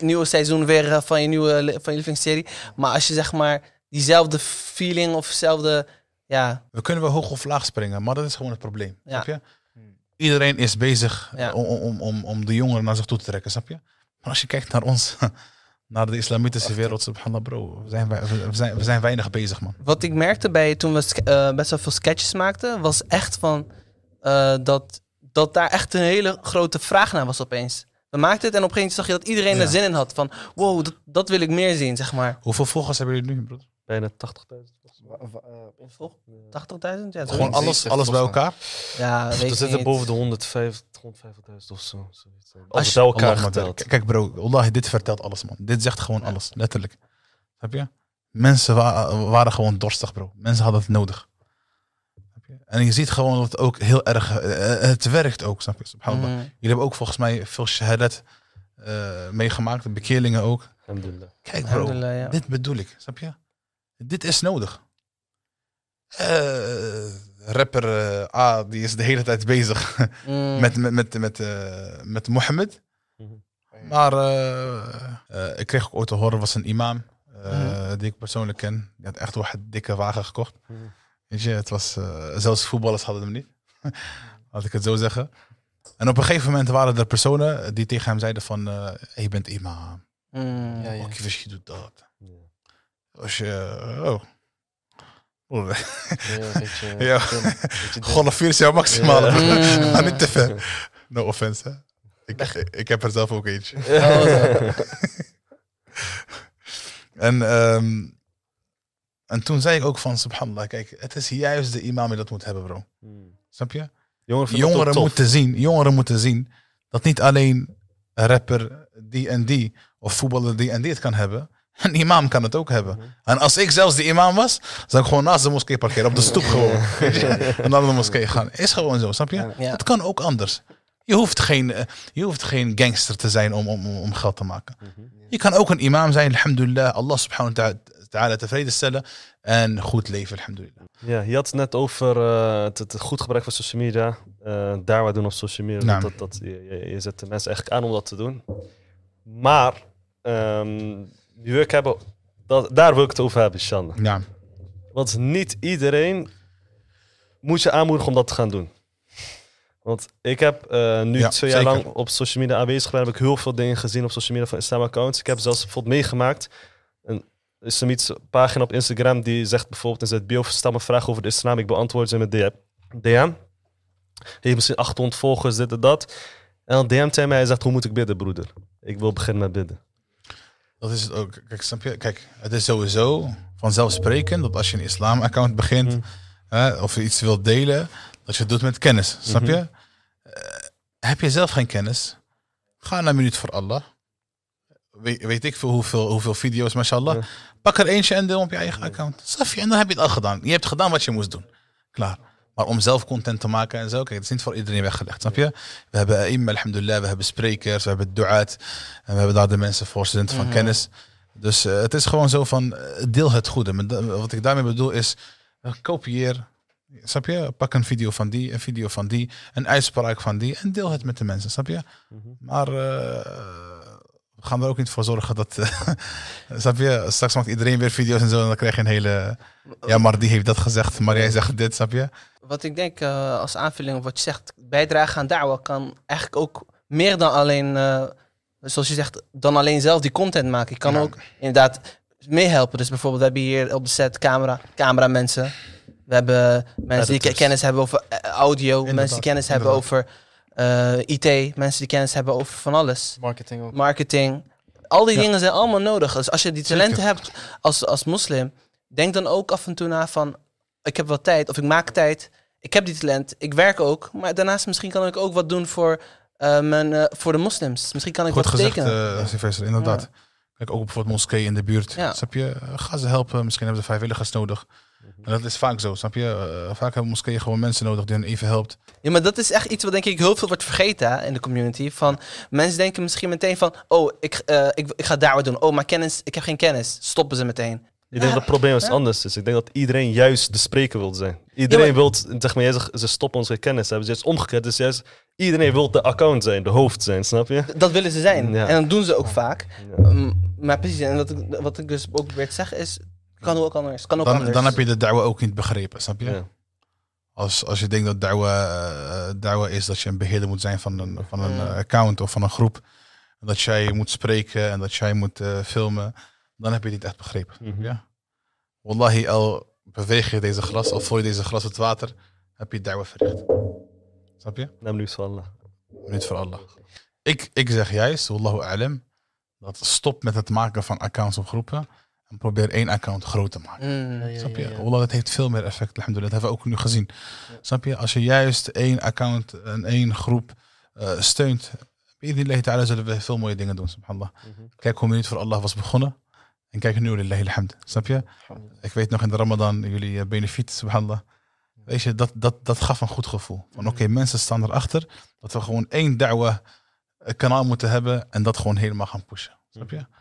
nieuwe seizoen weer eh, van je nieuwe van je lievelingsserie. Maar als je zeg maar diezelfde feeling of dezelfde. Ja. We kunnen wel hoog of laag springen, maar dat is gewoon het probleem. Snap je? Iedereen is bezig eh, om, om, om, de jongeren naar zich toe te trekken, snap je? Maar als je kijkt naar ons, [LAUGHS] naar de islamitische wereld, subhanallah bro, we zijn, we, zijn, we zijn weinig bezig man. Wat ik merkte bij toen we eh, best wel veel sketches maakten, was echt van dat, dat daar echt een hele grote vraag naar was opeens. We maakten het en op een gegeven moment zag je dat iedereen er zin in had. Van, wow, dat, dat wil ik meer zien, zeg maar. Hoeveel volgers hebben jullie nu, broer? Bijna 80.000. 80.000? Eh, ja, Gewoon alles, alles bij elkaar? Ja, weet we zitten boven de 150.000 of zo. Eh, alles bij elkaar oh, Kijk bro, Allah, dit vertelt alles man. Dit zegt gewoon alles, letterlijk. Heb je? Mensen waren gewoon dorstig bro. Mensen hadden het nodig. En je ziet gewoon dat het ook heel erg, eh, eh, het werkt ook, snap je? Subhanallah. Mm. Jullie hebben ook volgens mij veel shahadat uh, eh, meegemaakt, bekeerlingen ook. Kijk bro, dit bedoel ik, snap je? Dit is nodig. rapper A, die is de hele tijd bezig mm. [LAUGHS] met, met, met, met, met Mohammed. Mhm. Maar ik kreeg ook ooit te horen, was een imam. Mhm. Die ik persoonlijk ken. Die had echt wel een dikke wagen gekocht. Mhm. Weet je, het was, uh, zelfs voetballers hadden hem niet. [LAUGHS] Laat ik het zo zeggen. En op een gegeven moment waren er personen die tegen hem zeiden van, uh, je bent imam. Mm, ja, ja. Ook je doet dat. Ja. Als je, eh, oh. oh. ja, je, [LAUGHS] maximaal. Golf 4 is [LAUGHS] maar niet te ver. No offense, hè. Ik, ik, heb er zelf ook eentje. en um, en toen zei ik ook van, subhanallah, kijk, het is juist de imam die dat moet hebben, bro. Hmm. Snap je? Jongeren, moeten zien, jongeren moeten zien dat niet alleen een rapper die en die of voetballer die en die het kan hebben. [LAUGHS] Een imam kan het ook hebben. Mhm. En als ik zelfs de imam was, zou ik gewoon naast de moskee parkeren, op de stoep [LAUGHS] gewoon. en dan naar de moskee gaan. Is gewoon zo, snap je? Het kan ook anders. Je hoeft geen, eh, je hoeft geen gangster te zijn om, om, om geld te maken. Mhm. Je kan ook een imam zijn, alhamdulillah. Allah subhanahu wa ta'ala ta'ala tevreden stellen en goed leven, alhamdulillah. Ja, je had het net over eh, het, goed gebruik van social media. Uh, daar we doen op social media. Nou. Dat, dat, je, zet de mensen eigenlijk aan om dat te doen. Maar, um, wil ik hebben, dat, daar wil ik het over hebben, Shanna. Ja. Want niet iedereen moet je aanmoedigen om dat te gaan doen. Want ik heb eh, nu twee jaar lang op social media aanwezig geweest. Heb ik heel veel dingen gezien op social media van Instagram accounts. Ik heb zelfs bijvoorbeeld meegemaakt. Een een pagina op Instagram die zegt bijvoorbeeld in zijn bio, stel me vraag over de islam, ik beantwoord ze met DM. DM. Heeft misschien 800 volgers, dit en dat. En dan DM't hij mij en zegt, hoe moet ik bidden, broeder? Ik wil beginnen met bidden. Dat is het ook. Kijk, snap je? Kijk, het is sowieso vanzelfsprekend dat als je een islam-account begint, mm. of iets wilt delen, dat je het doet met kennis. Snap mhm. je? Eh, heb je zelf geen kennis? Ga naar Minuut voor Allah. weet ik veel hoeveel, hoeveel video's, mashallah. Pak er eentje en deel op je eigen account. Safje, en dan heb je het al gedaan. Je hebt gedaan wat je moest doen. Klaar. Maar om zelf content te maken en zo, kijk, het is niet voor iedereen weggelegd, snap je? We hebben imma, alhamdulillah, we hebben sprekers, we hebben du'aat. En we hebben daar de mensen voor, studenten van kennis. Dus eh, het is gewoon zo van, eh, deel het goede. Wat ik daarmee bedoel is, eh, kopieer, snap je? Pak een video van die, een video van die, een uitspraak van die en deel het met de mensen, snap je? Mhm. Maar... We gaan er ook niet voor zorgen dat. Eh, [LAUGHS] snap je? Straks maakt iedereen weer video's en zo. En dan krijg je een hele. Ja, maar die heeft dat gezegd. Maar jij zegt dit, snap je? Wat ik denk eh, als aanvulling op wat je zegt. Bijdragen aan DAO kan eigenlijk ook meer dan alleen. Uh, zoals je zegt, dan alleen zelf die content maken. Ik kan ook inderdaad meehelpen. Dus bijvoorbeeld, we hebben hier op de set camera, cameramensen. We hebben mensen die kennis hebben over audio. mensen die kennis hebben over eh, IT, mensen die kennis hebben over van alles. Marketing Marketing. Al die dingen zijn allemaal nodig. Dus als je die talenten hebt als, als moslim, denk dan ook af en toe na van, ik heb wel tijd of ik maak tijd. Ik heb die talent, ik werk ook. Maar daarnaast misschien kan ik ook wat doen voor, uh, mijn, eh, voor de moslims. Misschien kan ik Goed wat gezegd, betekenen. inderdaad. Ja. Kijk, ook bijvoorbeeld moskee in de buurt. Ja. heb je? Ga ze helpen. Misschien hebben ze vrijwilligers nodig dat is vaak zo, snap je? Eh, eh, vaak hebben moskeeën gewoon mensen nodig die hun even helpt. Ja, maar dat is echt iets wat denk ik heel veel wordt vergeten in de community. Van mensen denken misschien meteen van, oh, ik, eh, ik, ik ga daar wat doen. Oh, maar kennis, ik heb geen kennis. Stoppen ze meteen. Ik denk dat het probleem is anders dus Ik denk dat iedereen juist de spreker wil zijn. Iedereen wil, zeg maar, jij ze stoppen onze kennis. Ze hebben ze juist omgekeerd. Dus juist, iedereen wil de account zijn, de hoofd zijn, snap je? Dat willen ze zijn. En dat doen ze ook vaak. Mm, maar precies, en wat ik, wat ik dus ook weer zeg zeggen is, kan ook dan, dan heb je de da'wah ook niet begrepen, snap je? Als, als je denkt dat da'wah eh, daawa is dat je een beheerder moet zijn van een, van een eh, account of van een groep. Dat jij moet spreken en dat jij moet eh, filmen. Dan heb je niet echt begrepen. Mm -hmm. ja? Wallahi, al beweeg je deze glas, of voel je deze glas het water, heb je da'wah verricht. Snap je? Nam nu voor Allah. Niet voor Allah. Ik, ik zeg juist, wallahu alam, dat stop met het maken van accounts of groepen probeer één account groot te maken. Mm, Snap je? Ja, dat heeft veel meer effect, alhamdulillah. Dat hebben we ook nu gezien. Snap je? Als je juist één account en één groep eh, steunt, steunt, bi'idnillahi ta'ala zullen we veel mooie dingen doen, subhanallah. Mhm. Kijk hoe minuut voor Allah was begonnen. En kijk nu, lillahi alhamd. Snap je? Ik weet nog in de ramadan, jullie eh, benefiet, subhanallah. Weet je, dat, dat, dat gaf een goed gevoel. Van oké, mhm. mensen staan erachter dat we gewoon één Dawah eh, kanaal moeten hebben en dat gewoon helemaal gaan pushen. Snap mhm. je?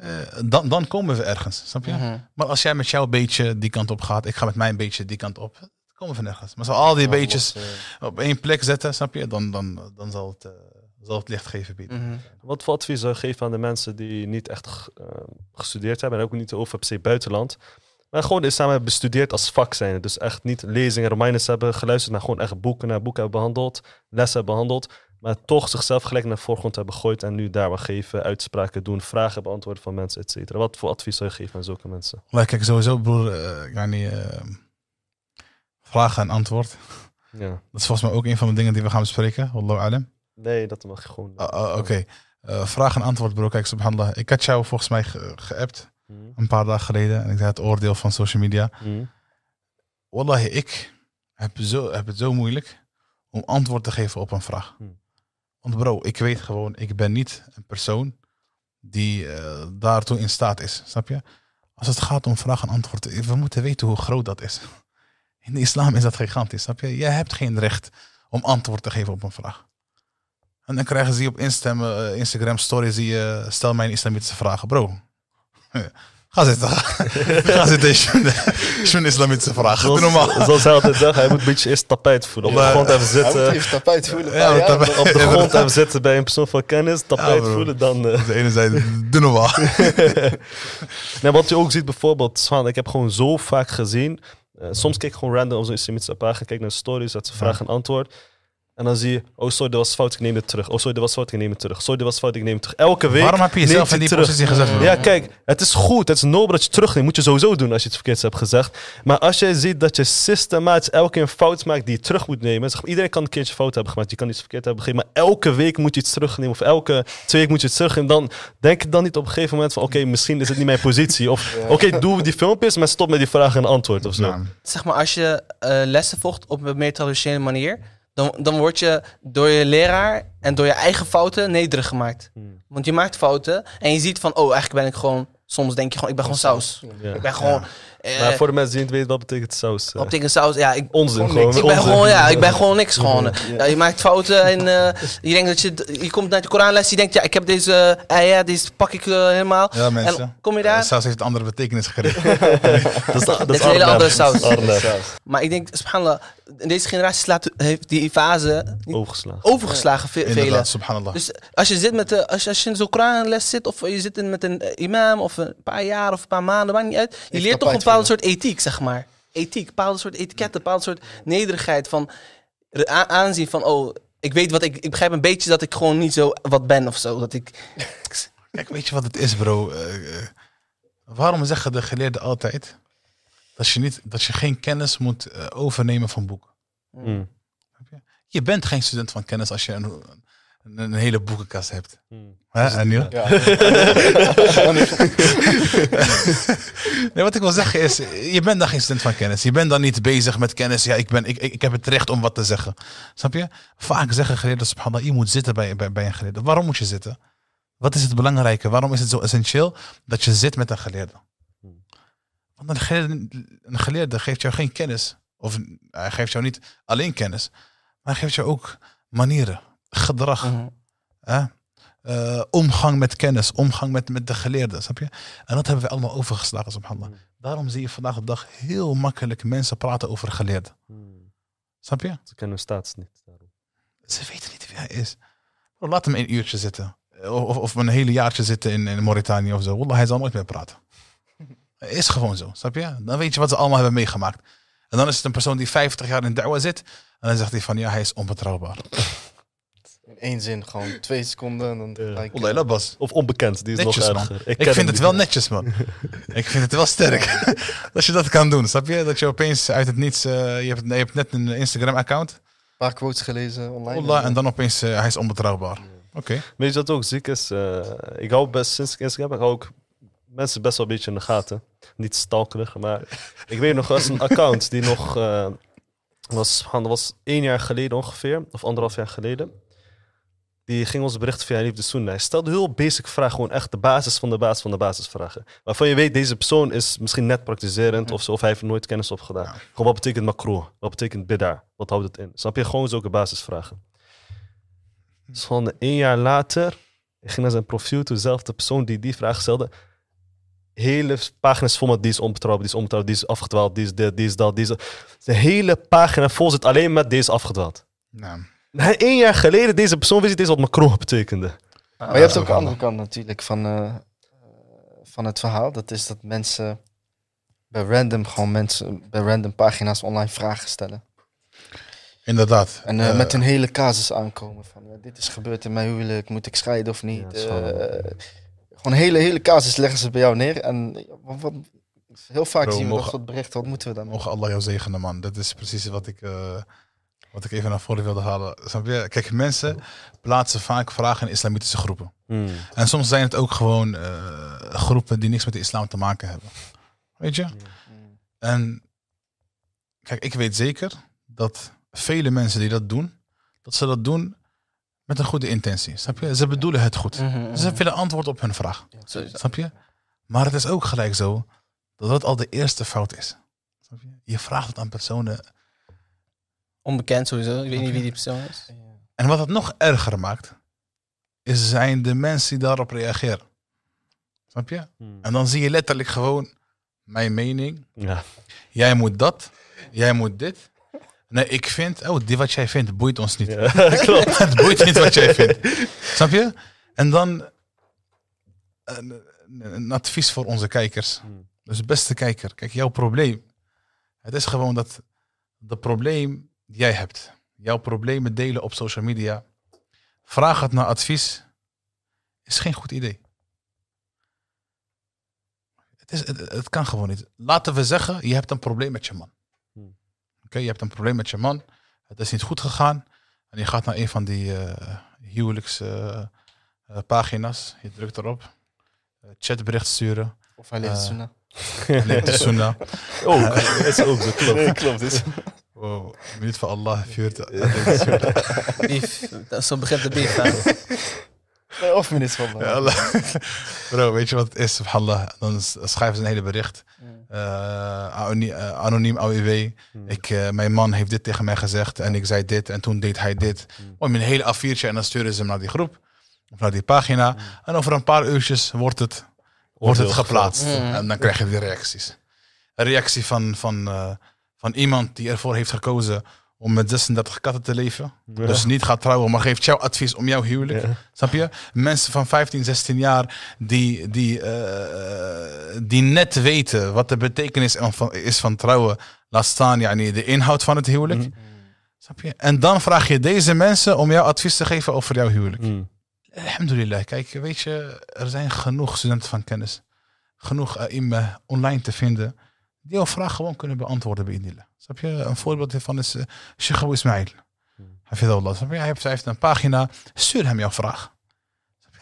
Eh, dan, dan komen we ergens, snap je? Mhm. Maar als jij met jou een beetje die kant op gaat, ik ga met mij een beetje die kant op, dan komen we nergens. Maar als al die beetjes eh. op één plek zetten, snap je? Dan, dan, dan zal, het, uh, zal het licht geven bieden. Mhm. Wat voor advies zou geven aan de mensen die niet echt gestudeerd hebben en ook niet over se buitenland, maar gewoon is samen hebben bestudeerd als vak zijn. Dus echt niet lezingen, Romeinen hebben geluisterd, maar gewoon echt boeken naar boeken hebben behandeld, lessen hebben behandeld maar toch zichzelf gelijk naar de voorgrond hebben gegooid en nu daar wat geven, uitspraken doen, vragen beantwoorden van mensen, et cetera. Wat voor advies zou je geven aan zulke mensen? Maar kijk, sowieso, broer, uh, eh, ja, eh, vragen en antwoord. Ja. Dat is volgens mij ook een van de dingen die we gaan bespreken, Wallahu alam. Nee, dat mag gewoon. Uh, Oké. Eh, vraag en antwoord, broer. Kijk, subhanallah. Ik had jou volgens mij ge geappt hmm. een paar dagen geleden. En ik zei het oordeel van social media. Mm. Wallahi, ik heb, zo, heb het zo moeilijk om antwoord te geven op een vraag. Hmm. Want bro, ik weet gewoon, ik ben niet een persoon die eh, daartoe in staat is. Snap je? Als het gaat om vraag en antwoord, eh, we moeten weten hoe groot dat is. [LAUGHS] In de islam is dat gigantisch, snap je? Jij hebt geen recht om antwoord te geven op een vraag. En dan krijgen ze op eh, Instagram, Instagram Stories die je, stel mij een islamitische vragen. Bro, [LAUGHS] Ga zitten. [LAUGHS] Ga zitten. een [LAUGHS] islamitse vraag. Zoals, normaal. Zoals hij altijd zegt, hij moet een beetje eerst tapijt voelen. Op de grond even zitten. Hij eerst tapijt voelen. Ja, ah, Op de grond even zitten bij een persoon van kennis. Tapijt voelen, dan... Uh... De ene zijde, doe normaal. [LAUGHS] nee, wat je ook ziet bijvoorbeeld, Swan, ik heb gewoon zo vaak gezien... Eh, soms kijk ik gewoon random op zo'n islamitische pagina, kijk naar stories, dat ze vragen en antwoord. En dan zie je, oh sorry, dat was fout, ik neem het terug. Oh sorry, dat was fout, ik neem het terug. Sorry, dat was fout, ik neem het terug. Elke week Waarom heb je jezelf in die terug. positie gezet? Ja, kijk, het is goed. Het is nobel dat je terugneemt. Moet je sowieso doen als je het verkeerd hebt gezegd. Maar als jij ziet dat je systematisch elke keer een fout maakt die je terug moet nemen. Zeg, iedereen kan een keertje fout hebben gemaakt. Je kan iets verkeerd hebben gegeven. Maar elke week moet je iets terugnemen. Of elke twee weken moet je het terugnemen. Dan denk ik dan niet op een gegeven moment van, oké, misschien is het niet mijn positie. Of, [LAUGHS] oké, doe die filmpjes, maar stop met die vraag en antwoord of zo. Zeg maar, als je eh, lessen volgt op een meer traditionele manier dan, dan word je door je leraar en door je eigen fouten nederig gemaakt. Hmm. Want je maakt fouten en je ziet van, oh, eigenlijk ben ik gewoon, soms denk je gewoon, ik ben gewoon saus. Ik ben gewoon, eh, maar voor de mensen die het weten, wat betekent saus? Eh? Wat betekent saus? Ja, ik, onzin gewoon. Ik ben, Gewoon, ja, ik ben gewoon niks gewoon. Ja, je maakt fouten en eh, je denkt dat je... Je komt naar de Koranles, je denkt, ja, ik heb deze ja, deze pak ik helemaal. Ja, mensen. kom je daar? saus heeft een andere betekenis [LAUGHS] gekregen. dat is, dat is een hele andere saus. Maar ik denk, subhanallah, in deze generatie slaat, heeft die fase overgeslagen. Overgeslagen, ja. velen. subhanallah. Dus als je, zit met de, als, je, als je in zo'n Koranles zit, of je zit in met een imam, of een paar jaar of een paar maanden, waar niet uit. Je leert toch een bepaalde soort ethiek, zeg maar. Ethiek, bepaalde soort etiketten, bepaalde soort nederigheid van aanzien van, oh, ik weet wat ik, ik begrijp een beetje dat ik gewoon niet zo wat ben of zo. Dat ik. [LAUGHS] Kijk, weet je wat het is, bro? Eh, eh, waarom zeggen de geleerden altijd dat je, niet, dat je geen kennis moet eh, overnemen van boeken? Hmm. Je bent geen student van kennis als je een, een, hele boekenkast hebt. Hmm. Hè, Ja. [LAUGHS] [LAUGHS] nee, wat ik wil zeggen is, je bent dan geen student van kennis. Je bent dan niet bezig met kennis. Ja, ik, ben, ik, ik, heb het recht om wat te zeggen. Snap je? Vaak zeggen geleerden, subhanallah, je moet zitten bij, bij, bij een geleerde. Waarom moet je zitten? Wat is het belangrijke? Waarom is het zo essentieel dat je zit met een geleerde? Hmm. Want een geleerde, een geleerde geeft jou geen kennis. Of hij geeft jou niet alleen kennis, maar hij geeft jou ook manieren gedrag. Mhm. hè, eh, omgang met kennis, omgang met, met de geleerden, snap je? En dat hebben we allemaal overgeslagen, subhanallah. -huh. Mhm. Daarom zie je vandaag de dag heel makkelijk mensen praten over geleerden. Mhm. Snap je? Ze kennen staats niet. Daarom. Ze weten niet wie hij is. Oh, laat hem een uurtje zitten. Eh, of, of een hele jaartje zitten in, in Mauritanië of zo. Wallah, hij zal nooit meer praten. [LAUGHS] Is gewoon zo, snap je? Dan weet je wat ze allemaal hebben meegemaakt. En dan is het een persoon die 50 jaar in Dawa zit. En dan zegt hij van, ja, hij is onbetrouwbaar. [LAUGHS] in één zin gewoon [LAUGHS] twee seconden en dan eh, Bas. Of onbekend, die is Netjes, nog Ik, vind het wel netjes, man. [LAUGHS] ik vind het wel sterk. [LAUGHS] dat je dat kan doen, snap je? Dat je opeens uit het niets... Eh, je, hebt, je hebt net een Instagram-account. Een paar quotes gelezen online. Ola, en dan opeens, eh, hij is onbetrouwbaar. Oké. Weet je dat ook ziek is? ik hou best, sinds ik Instagram heb, hou ik mensen best wel een beetje in de gaten. Niet stalkerig, maar ik weet nog, wel eens een account die nog... eh, was, dat was één jaar geleden ongeveer, of anderhalf jaar geleden die ging ons berichten via Liefde Sunna. Hij stelde heel basic vragen, gewoon echt de basis van de basis van de basisvragen. Waarvan je weet, deze persoon is misschien net praktiserend of, zo, of hij heeft nooit kennis opgedaan. Gewoon wat betekent macro, Wat betekent bidda? Wat houdt het in? Snap je? Gewoon zulke basisvragen. Hm. Dus van een jaar later, ik ging naar zijn profiel toe, zelfde persoon die die vraag stelde. Hele pagina's vol met die is onbetrouwbaar, die is onbetrouwbaar, die is afgedwaald, die is dit, die is dat, die De hele pagina vol zit alleen met deze afgedwaald. Nou. Een jaar geleden deze persoon wist dit eens wat Macron betekende. maar je hebt ah, ook een andere kant natuurlijk van, eh, eh, van het verhaal. Dat is dat mensen bij random gewoon mensen bij random pagina's online vragen stellen. Inderdaad. En eh, met een hele casus aankomen van dit is gebeurd in mijn huwelijk, moet ik scheiden of niet? gewoon hele, hele casus leggen ze bij jou neer. En wat, heel vaak zien we dat bericht soort berichten, wat moeten we dan? Mogen Allah jou zegenen, man. Dat is precies wat ik wat ik even naar voren wilde halen. Kijk, mensen plaatsen vaak vragen in islamitische groepen. Hmm. En soms zijn het ook gewoon eh, groepen die niks met de islam te maken hebben. Weet je? Hmm. En kijk, ik weet zeker dat vele mensen die dat doen, dat ze dat doen met een goede intentie. Snap je? Ze bedoelen het goed. Ze hmm, -hmm. Ze willen antwoord op hun vraag. snap je? Maar het is ook gelijk zo dat dat al de eerste fout is. je? je vraagt het aan personen Onbekend sowieso. Ik weet niet wie die persoon is. En wat het nog erger maakt, is zijn de mensen die daarop reageren. Snap je? Hmm. En dan zie je letterlijk gewoon mijn mening. Ja. Jij moet dat, jij moet dit. Nee, ik vind, oh, die wat jij vindt boeit ons niet. [LAUGHS] klopt. [LAUGHS] het boeit niet wat jij vindt. Snap je? En dan een, advies voor onze kijkers. Hmm. Dus beste kijker, kijk, jouw probleem. Het is gewoon dat het probleem jij hebt. Jouw problemen delen op social media. Vraag het naar advies. Is geen goed idee. Het, is, het, kan gewoon niet. Laten we zeggen, je hebt een probleem met je man. Hmm. Oké, je hebt een probleem met je man. Het is niet goed gegaan. En je gaat naar een van die uh, eh, huwelijkspagina's. Eh, eh, je drukt erop. Uh, chatbericht sturen. Of hij leeft Oh, Hij [LAUGHS] [LAUGHS] dat is ook zo, klopt. Nee, klopt. Dus- Wow, minuut van Allah vuurt. Die [LAUGHS] dat zo begint de beef. Eh, of of minuut van Allah. Bro, weet je wat het is, subhanallah? Dan schrijven ze een hele bericht. Uh, anoniem AWW. Hmm. Ik, mijn man heeft dit tegen mij gezegd en ik zei dit en toen deed hij dit. Hmm. Om een hele a en dan sturen ze hem naar die groep. Of naar die pagina. Hmm. En over een paar uurtjes wordt het, wordt het geplaatst. En dan krijg je weer reacties. Een reactie van, van van iemand die ervoor heeft gekozen om met 36 katten te leven. Dus niet gaat trouwen, maar geeft jouw advies om jouw huwelijk. Snap je? Mensen van 15, 16 jaar die, die, eh, die net weten wat de betekenis van, is van trouwen. Laat staan de inhoud van het huwelijk. Mm. Snap je? En dan vraag je deze mensen om jouw advies te geven over jouw huwelijk. Mm. Alhamdulillah, kijk, weet je, er zijn genoeg studenten van kennis. Genoeg uh, in online te vinden die vraag gewoon kunnen beantwoorden bij Dus Snap je? Een voorbeeld hiervan is uh, Sheikh Ismail. Hmm. Hij heeft, hij heeft een pagina, stuur hem jouw vraag.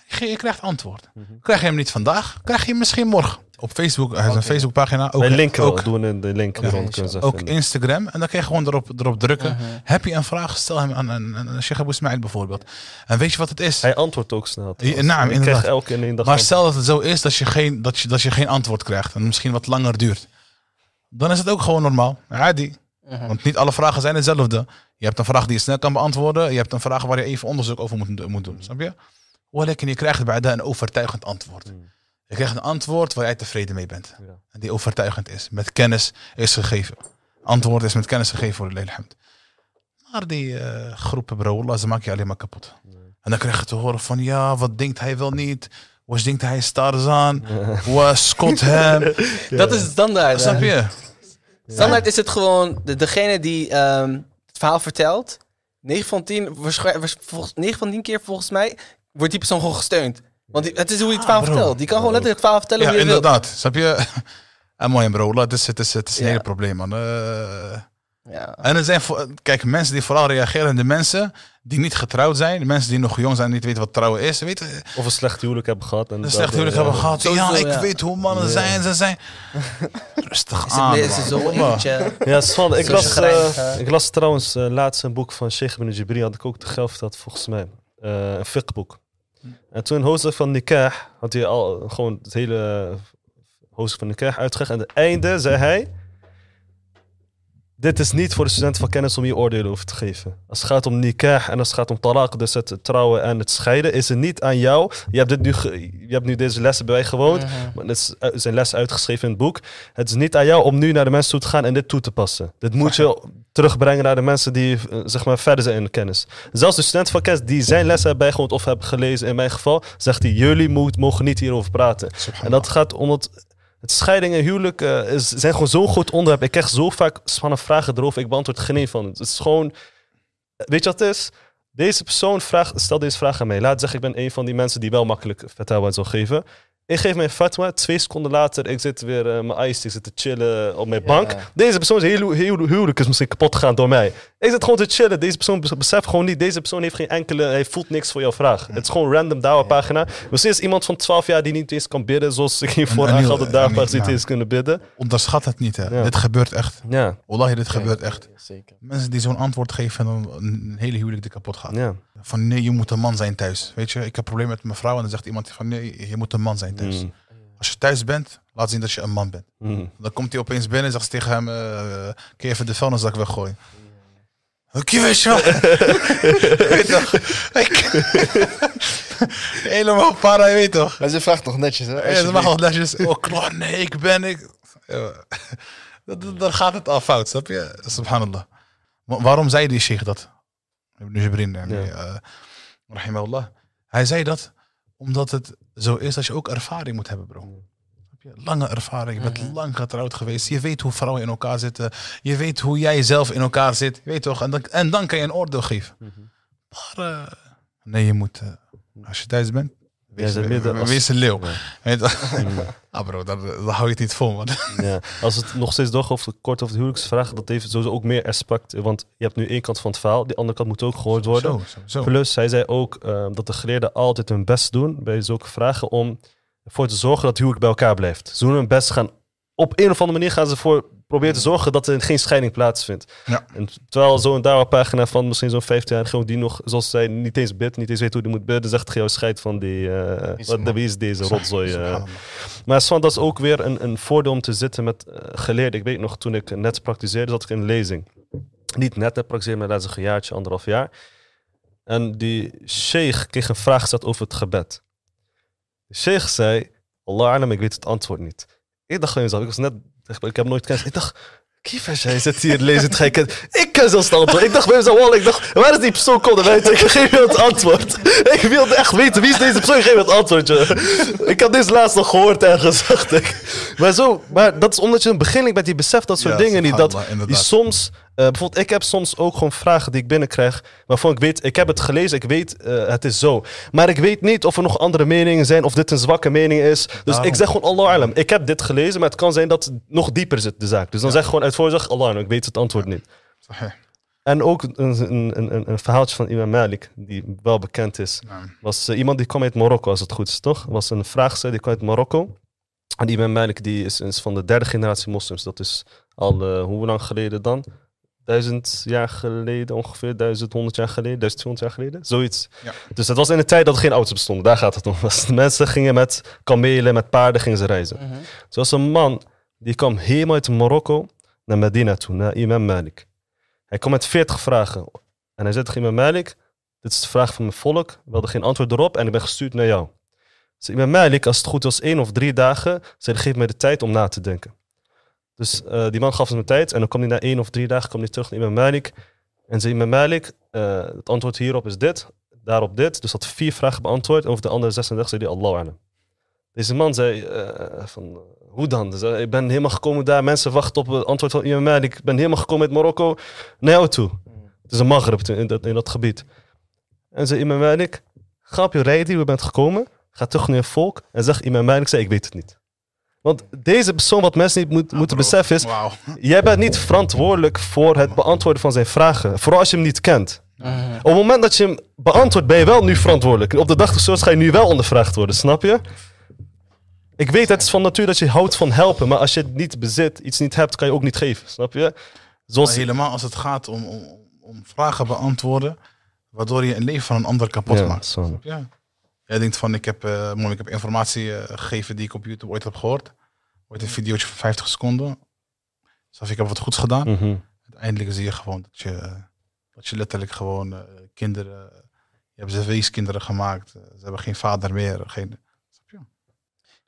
Je krijgt antwoord. Mhm. Krijg je hem niet vandaag, krijg je hem misschien morgen. Op Facebook, hij heeft een Facebookpagina. Ook, link ook, doen in de link rond Ook Instagram. En dan kun je gewoon erop, erop drukken. Mhm. Heb je een vraag, stel hem aan een Sheikh bijvoorbeeld. En weet je wat het is? Hij antwoordt ook snel. nou, inderdaad. elke maar stel dat het zo is dat je geen, dat je, dat je geen antwoord krijgt. En misschien wat langer duurt dan is het ook gewoon normaal. Hadi. Mhm. Want niet alle vragen zijn hetzelfde. Je hebt een vraag die je snel kan beantwoorden. Je hebt een vraag waar je even onderzoek over moet, doen. Snap je? En je krijgt bij een overtuigend antwoord. Mm. Je krijgt een antwoord waar jij tevreden mee bent. En die overtuigend is. Met kennis is gegeven. Antwoord is met kennis gegeven voor de Hamd. Maar die eh, groepen, bro, Allah, ze maken je alleen maar kapot. En dan krijg je te horen van, ja, wat denkt hij wel niet? was denkt hij? Starzan? [LAUGHS] Was Scott hem? [LAUGHS] Dat is standaard. Snap je? Standaard is het gewoon de, degene die ehm, het verhaal vertelt. 9 van 10, volgens, van keer volgens mij wordt die persoon gewoon gesteund. Want die, het is hoe je het verhaal ah, vertelt. Die kan gewoon letterlijk het verhaal vertellen ja, hoe je inderdaad. Snap je? En [LAUGHS] ah, mooi bro, dat is, het is, het is een hele probleem man. Eh, ja. En er zijn, kijk, mensen die vooral reageren, de mensen die niet getrouwd zijn, de mensen die nog jong zijn en niet weten wat trouwen is. of een slecht huwelijk hebben gehad. En een slecht huwelijk hebben gehad. ja, ik weet hoe mannen zijn, ze zijn. [LAUGHS] Rustig is aan. Het, is zo Ja, ik, las, eh, ik las trouwens uh, laatst een boek van Sheikh bin Jibri, had ik ook te Gelf dat volgens mij. Uh, een fikboek En toen hoofdstuk van Nikah had hij al gewoon het hele hoofdstuk van Nikah uitgelegd. En aan het einde zei hij dit is niet voor de student van kennis om je oordeel over te geven. Als het gaat om nikah en als het gaat om talak, dus het trouwen en het scheiden, is het niet aan jou. Je hebt, dit nu je hebt nu deze lessen bijgewoond, mhm. maar het zijn les uitgeschreven in het boek. Het is niet aan jou om nu naar de mensen toe te gaan en dit toe te passen. Dit moet je terugbrengen naar de mensen die eh, zeg maar, verder zijn in de kennis. Zelfs de student van kennis die zijn lessen hebben bijgewoond of hebben gelezen, in mijn geval, zegt hij, jullie mogen niet hierover praten. En dat gaat om het. Het scheiding en huwelijk eh, is, zijn gewoon zo'n groot onderwerp. Ik krijg zo vaak spannende vragen erover. Ik beantwoord geen van. Het is gewoon... Weet je wat het is? Deze persoon vraagt... Stel deze vraag aan mij. Laat zeggen, ik ben een van die mensen die wel makkelijk vertrouwen zal geven. Ik geef mijn fatwa, twee seconden later, ik zit weer uh, mijn ijs, ik zit te chillen op mijn bank. Deze persoon is heel, heel, huwelijk is misschien kapot gegaan door mij. Ik zit gewoon te chillen. Deze persoon beseft gewoon niet, deze persoon heeft geen enkele, hij voelt niks voor jouw vraag. Het is gewoon random dawa-pagina. Misschien is iemand van 12 jaar die niet eens kan bidden, zoals ik hiervoor aangehaald heb, dawa niet eens kunnen bidden. Onderschat het niet, hè. Dit gebeurt echt. Ja. je dit gebeurt echt. Zeker. Mensen die zo'n antwoord geven, dan een hele huwelijk die kapot gaat. Ja. Van nee, je moet een man zijn thuis. Weet je, ik heb een probleem met mijn vrouw en dan zegt iemand van nee, je moet een man zijn thuis. Mm. Als je thuis bent, laat zien dat je een man bent. Mm. Dan komt hij opeens binnen en zegt tegen hem, uh, kun je even de vuilniszak weggooien? Oké, weet je wel. [LAUGHS] [LAUGHS] Helemaal para, je weet toch? ze vraagt toch netjes, hè? Ja, ze mag toch netjes. Oh, klon, nee, ik ben ik. [LAUGHS] Dan gaat het al fout, snap je? Subhanallah. Waarom zei die sheikh dat? Ibn Jibrin, ja. uh, Hij zei dat omdat het zo is dat je ook ervaring moet hebben, bro. Heb je lange ervaring, je bent mhm. lang getrouwd geweest. Je weet hoe vrouwen in elkaar zitten. Je weet hoe jij zelf in elkaar zit. weet toch? En dan, en dan kan je een oordeel geven. Mhm. Maar eh, nee, je moet, eh, als je thuis bent, Wees een leeuw. [LAUGHS] Ah bro, daar, hou je het niet vol, [LAUGHS] Ja. Als het nog steeds toch of kort of de huwelijksvraag, dat heeft sowieso ook meer aspect. Want je hebt nu één kant van het verhaal, die andere kant moet ook gehoord worden. Plus, hij zei ook ehm, dat de geleerden altijd hun best doen bij zulke vragen om ervoor te zorgen dat huwelijk bij elkaar blijft. Ze doen hun best gaan op een of andere manier gaan ze voor proberen te zorgen dat er geen scheiding plaatsvindt. Ja. En terwijl zo'n pagina van misschien zo'n 15-jarige die nog, zoals zij, niet eens bidt, niet eens weet hoe die moet bidden, zegt jou scheid van die, eh, wat de, is deze rotzooi. Eh. Maar Swan, dat is ook weer een, een voordeel om te zitten met eh, geleerd. Ik weet nog, toen ik net praktiseerde, zat ik in een lezing. Niet net heb praktiseerd, maar is een jaartje, anderhalf jaar. En die sheikh kreeg een vraag gesteld over het gebed. De sheikh zei, Allah alam, ik weet het antwoord niet ik dacht gewoon zelf ik was net, ik heb nooit kennis. Ik dacht, Kiefers, jij zit hier, lezen het Ik kan zelfs het antwoord. Ik dacht bij mezelf, ik dacht, waar is die persoon kon? ik geef je het antwoord. Ik wilde echt weten, wie is deze persoon? Ik geef het antwoord, Ik had dit laatst nog gehoord ergens, dacht ik. Maar, zo, maar dat is omdat je een begin met die beseft dat soort dingen niet. Dat je soms eh, bijvoorbeeld, ik heb soms ook gewoon vragen die ik binnenkrijg. waarvan ik weet, ik heb het gelezen, ik weet, eh, het is zo. Maar ik weet niet of er nog andere meningen zijn. of dit een zwakke mening is. Dus ik zeg gewoon, Allah alam. Ik heb dit gelezen, maar het kan zijn dat het nog dieper zit, de zaak. Dus dan zeg gewoon uit voorzorg, Allah alam, ik weet het antwoord niet. En ook een, een, een, een, verhaaltje van Imam Malik, die wel bekend is. Was eh, iemand die kwam uit Marokko, als het goed is, toch? Was een vraagster, die kwam uit Marokko. En Imam Malik die is, van de derde generatie moslims. Dat is al, hoe lang geleden dan? duizend jaar geleden ongeveer, 1100 jaar geleden, 1200 jaar geleden, zoiets. Dus dat was in de tijd dat er geen auto's bestonden, daar gaat het om. [LAUGHS] Mensen gingen met kamelen, met paarden gingen ze reizen. Zo mhm. was Zoals een man, die kwam helemaal uit Marokko naar Medina toe, naar Imam Malik. Hij kwam met 40 vragen en hij zei tegen Imam Malik, dit is de vraag van mijn volk, we hadden geen antwoord erop en ik ben gestuurd naar jou. Dus Imam Malik, als het goed was, één of drie dagen, zei geef mij de tijd om na te denken. Dus eh, die man gaf hem tijd en dan kwam hij na één of drie dagen kwam hij terug naar Imam Malik. En zei Imam Malik, eh, het antwoord hierop is dit, daarop dit. Dus had vier vragen beantwoord en over de andere 36 zei hij Allah anam. Deze man zei eh, van, hoe dan? ik ben helemaal gekomen daar, mensen wachten op het antwoord van Imam Malik. Ik ben helemaal gekomen uit Marokko naar jou toe. Het is een Maghreb in dat, gebied. En zei Imam Malik, ga op je rij die bent gekomen, ga terug naar je volk en zeg Imam Malik, zei ik weet het niet. Want deze persoon, wat mensen niet ah, moeten beseffen, is: [LAUGHS] jij bent niet verantwoordelijk voor het beantwoorden van zijn vragen. Vooral als je hem niet kent. Eh. op het moment dat je hem beantwoordt, ben je wel nu verantwoordelijk. Op de dag of zo ga je nu wel ondervraagd worden, snap je? Ik weet, het is van natuur dat je houdt van helpen, maar als je het niet bezit, iets niet hebt, kan je ook niet geven, snap je? helemaal als het gaat om, om, om, vragen beantwoorden, waardoor je een leven van een ander kapot maakt. Sorry. Ja. Jij denkt van, ik heb, uh, ik heb informatie eh, gegeven die ik op YouTube ooit heb gehoord ooit een videootje van 50 seconden. Dus ik heb wat goeds gedaan. Mhm. Uiteindelijk zie je gewoon dat je, dat je letterlijk gewoon eh, kinderen, je hebt weeskinderen gemaakt. Eh, ze hebben geen vader meer. Geen, snap je?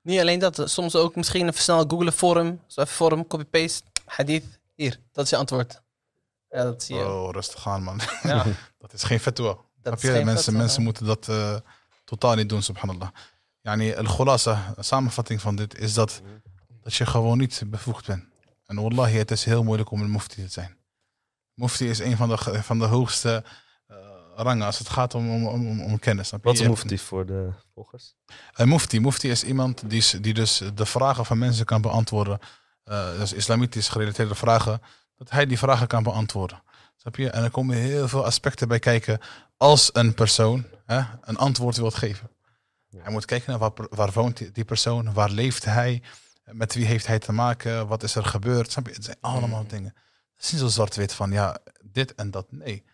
Niet alleen dat, eh, soms ook misschien een snel Google forum. Zo even forum, copy-paste, hadith. Hier, dat is je antwoord. Ja, dat zie je. Oh, rustig aan man. [LAUGHS] Ja. [LAUGHS] dat is geen fatwa. Dat mensen, mensen moeten dat totaal niet doen, subhanallah. Yani, al-khulasa, samenvatting van dit is dat... Mhm dat je gewoon niet bevoegd bent. En wallahi, het is heel moeilijk om een mufti te zijn. Mufti is een van de, van de hoogste eh, rangen als het gaat om, om, om, om kennis. Wat is een mufti voor de volgers? Een mufti. Mufti is iemand die, die dus de vragen van mensen kan beantwoorden. Uh, dus islamitisch gerelateerde vragen. Dat hij die vragen kan beantwoorden. Snap je? En er komen heel veel aspecten bij kijken als een persoon hè, een antwoord wilt geven. Hij moet kijken naar waar, waar woont die persoon, waar leeft hij, met wie heeft hij te maken? Wat is er gebeurd? Snap je? Het zijn allemaal mm. dingen. Het is niet zo zwart-wit van ja, dit en dat. Nee.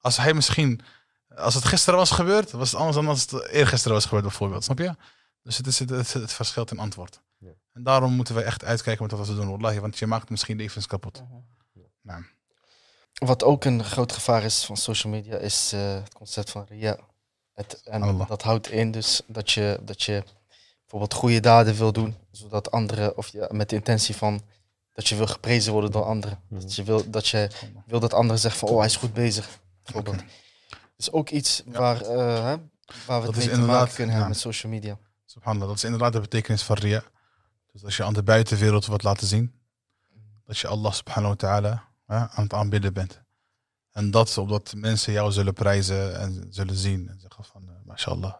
Als hij misschien, als het gisteren was gebeurd, was het anders dan als het eergisteren was gebeurd, bijvoorbeeld. Snap je? Dus het is het, het, verschilt in antwoord. En daarom moeten we echt uitkijken met wat we doen, want je maakt misschien levens kapot. nou. Wat ook een groot gevaar is van social media, is eh, het concept van ria. Het, en dat houdt in dus dat je, dat je bijvoorbeeld goede daden wil doen, zodat anderen, of met de intentie van dat je wil geprezen worden door anderen. Mhm. Dat je wil dat, je wil dat anderen zeggen van, oh, hij is goed bezig, bijvoorbeeld. is dus ook iets waar, eh, hè, waar we het mee te maken kunnen hebben met social media. Subhanallah, dat is inderdaad de betekenis van Ria. Dus als je aan de buitenwereld wat laat zien, dat je Allah subhanahu wa ta'ala aan het aanbidden bent. En dat omdat mensen jou zullen prijzen en zullen zien en zeggen van, eh, mashallah,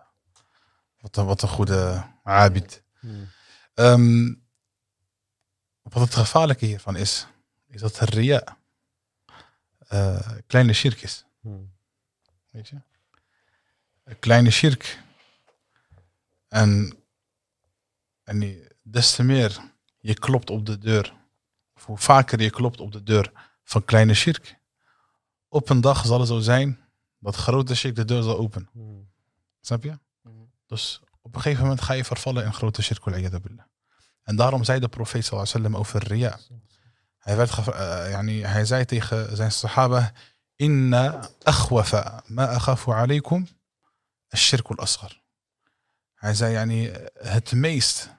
wat een, wat een goede eh, abid. Hmm. Ehm, wat het gevaarlijke hiervan is, is dat Ria uh, kleine shirk is. Hmm. Weet je? Een kleine shirk. En, en des te meer je klopt op de deur, of hoe vaker je klopt op de deur van kleine shirk, op een dag zal het zo zijn dat grote shirk de deur zal openen. Hmm. Snap je? Hmm. Dus op een gegeven moment ga je vervallen in grote circulaire En daarom zei de profeet sallam over Ria. Hij, werd eh, yani, hij zei tegen zijn sahaba, Inna akhwafa ma akhafu alaykum al asghar. Hij zei, het meest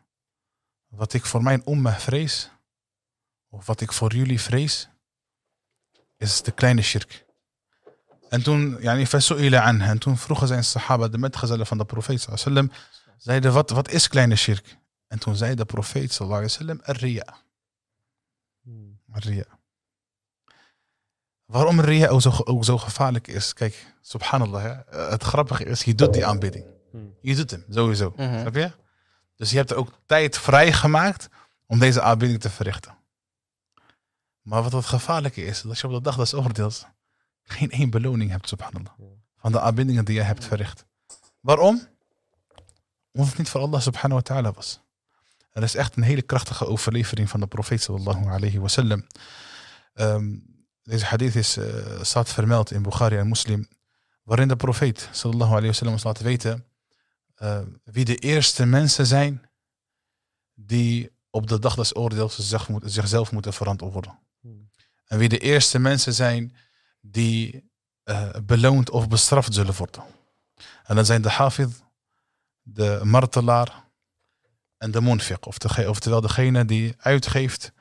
wat ik voor mijn umma vrees, of wat ik voor jullie vrees, is de kleine shirk. En toen, yani, En toen vroegen zijn sahaba, de metgezellen van de profeet sallallahu sallam, zeiden, wat, wat is kleine shirk? En toen zei de profeet sallallahu alayhi sallam, ria. Hmm. Ria. Waarom ria ook zo, ook zo gevaarlijk is, kijk, subhanallah, hè? Eh, het grappige is, je doet die aanbidding. Hmm. Je doet hem, sowieso. Mm Snap je? Dus je hebt er ook tijd vrijgemaakt om deze aanbidding te verrichten. Maar wat het gevaarlijke is, dat je op de dag des oordeels geen één beloning hebt, subhanallah. Van de aanbindingen die je hebt verricht. Waarom? Omdat het niet voor Allah subhanahu wa ta'ala was. Er is echt een hele krachtige overlevering van de profeet sallallahu alayhi wa ehm, deze hadith is, eh, staat vermeld in Bukhari en Muslim. Waarin de profeet sallallahu alayhi wa ons laat weten ehm, wie de eerste mensen zijn die op de dag des oordeels zichzelf moeten verantwoorden. Hmm. En wie de eerste mensen zijn die eh, beloond of bestraft zullen worden. En dan zijn de hafid, de martelaar en de monfiq. Of de, oftewel degene die uitgeeft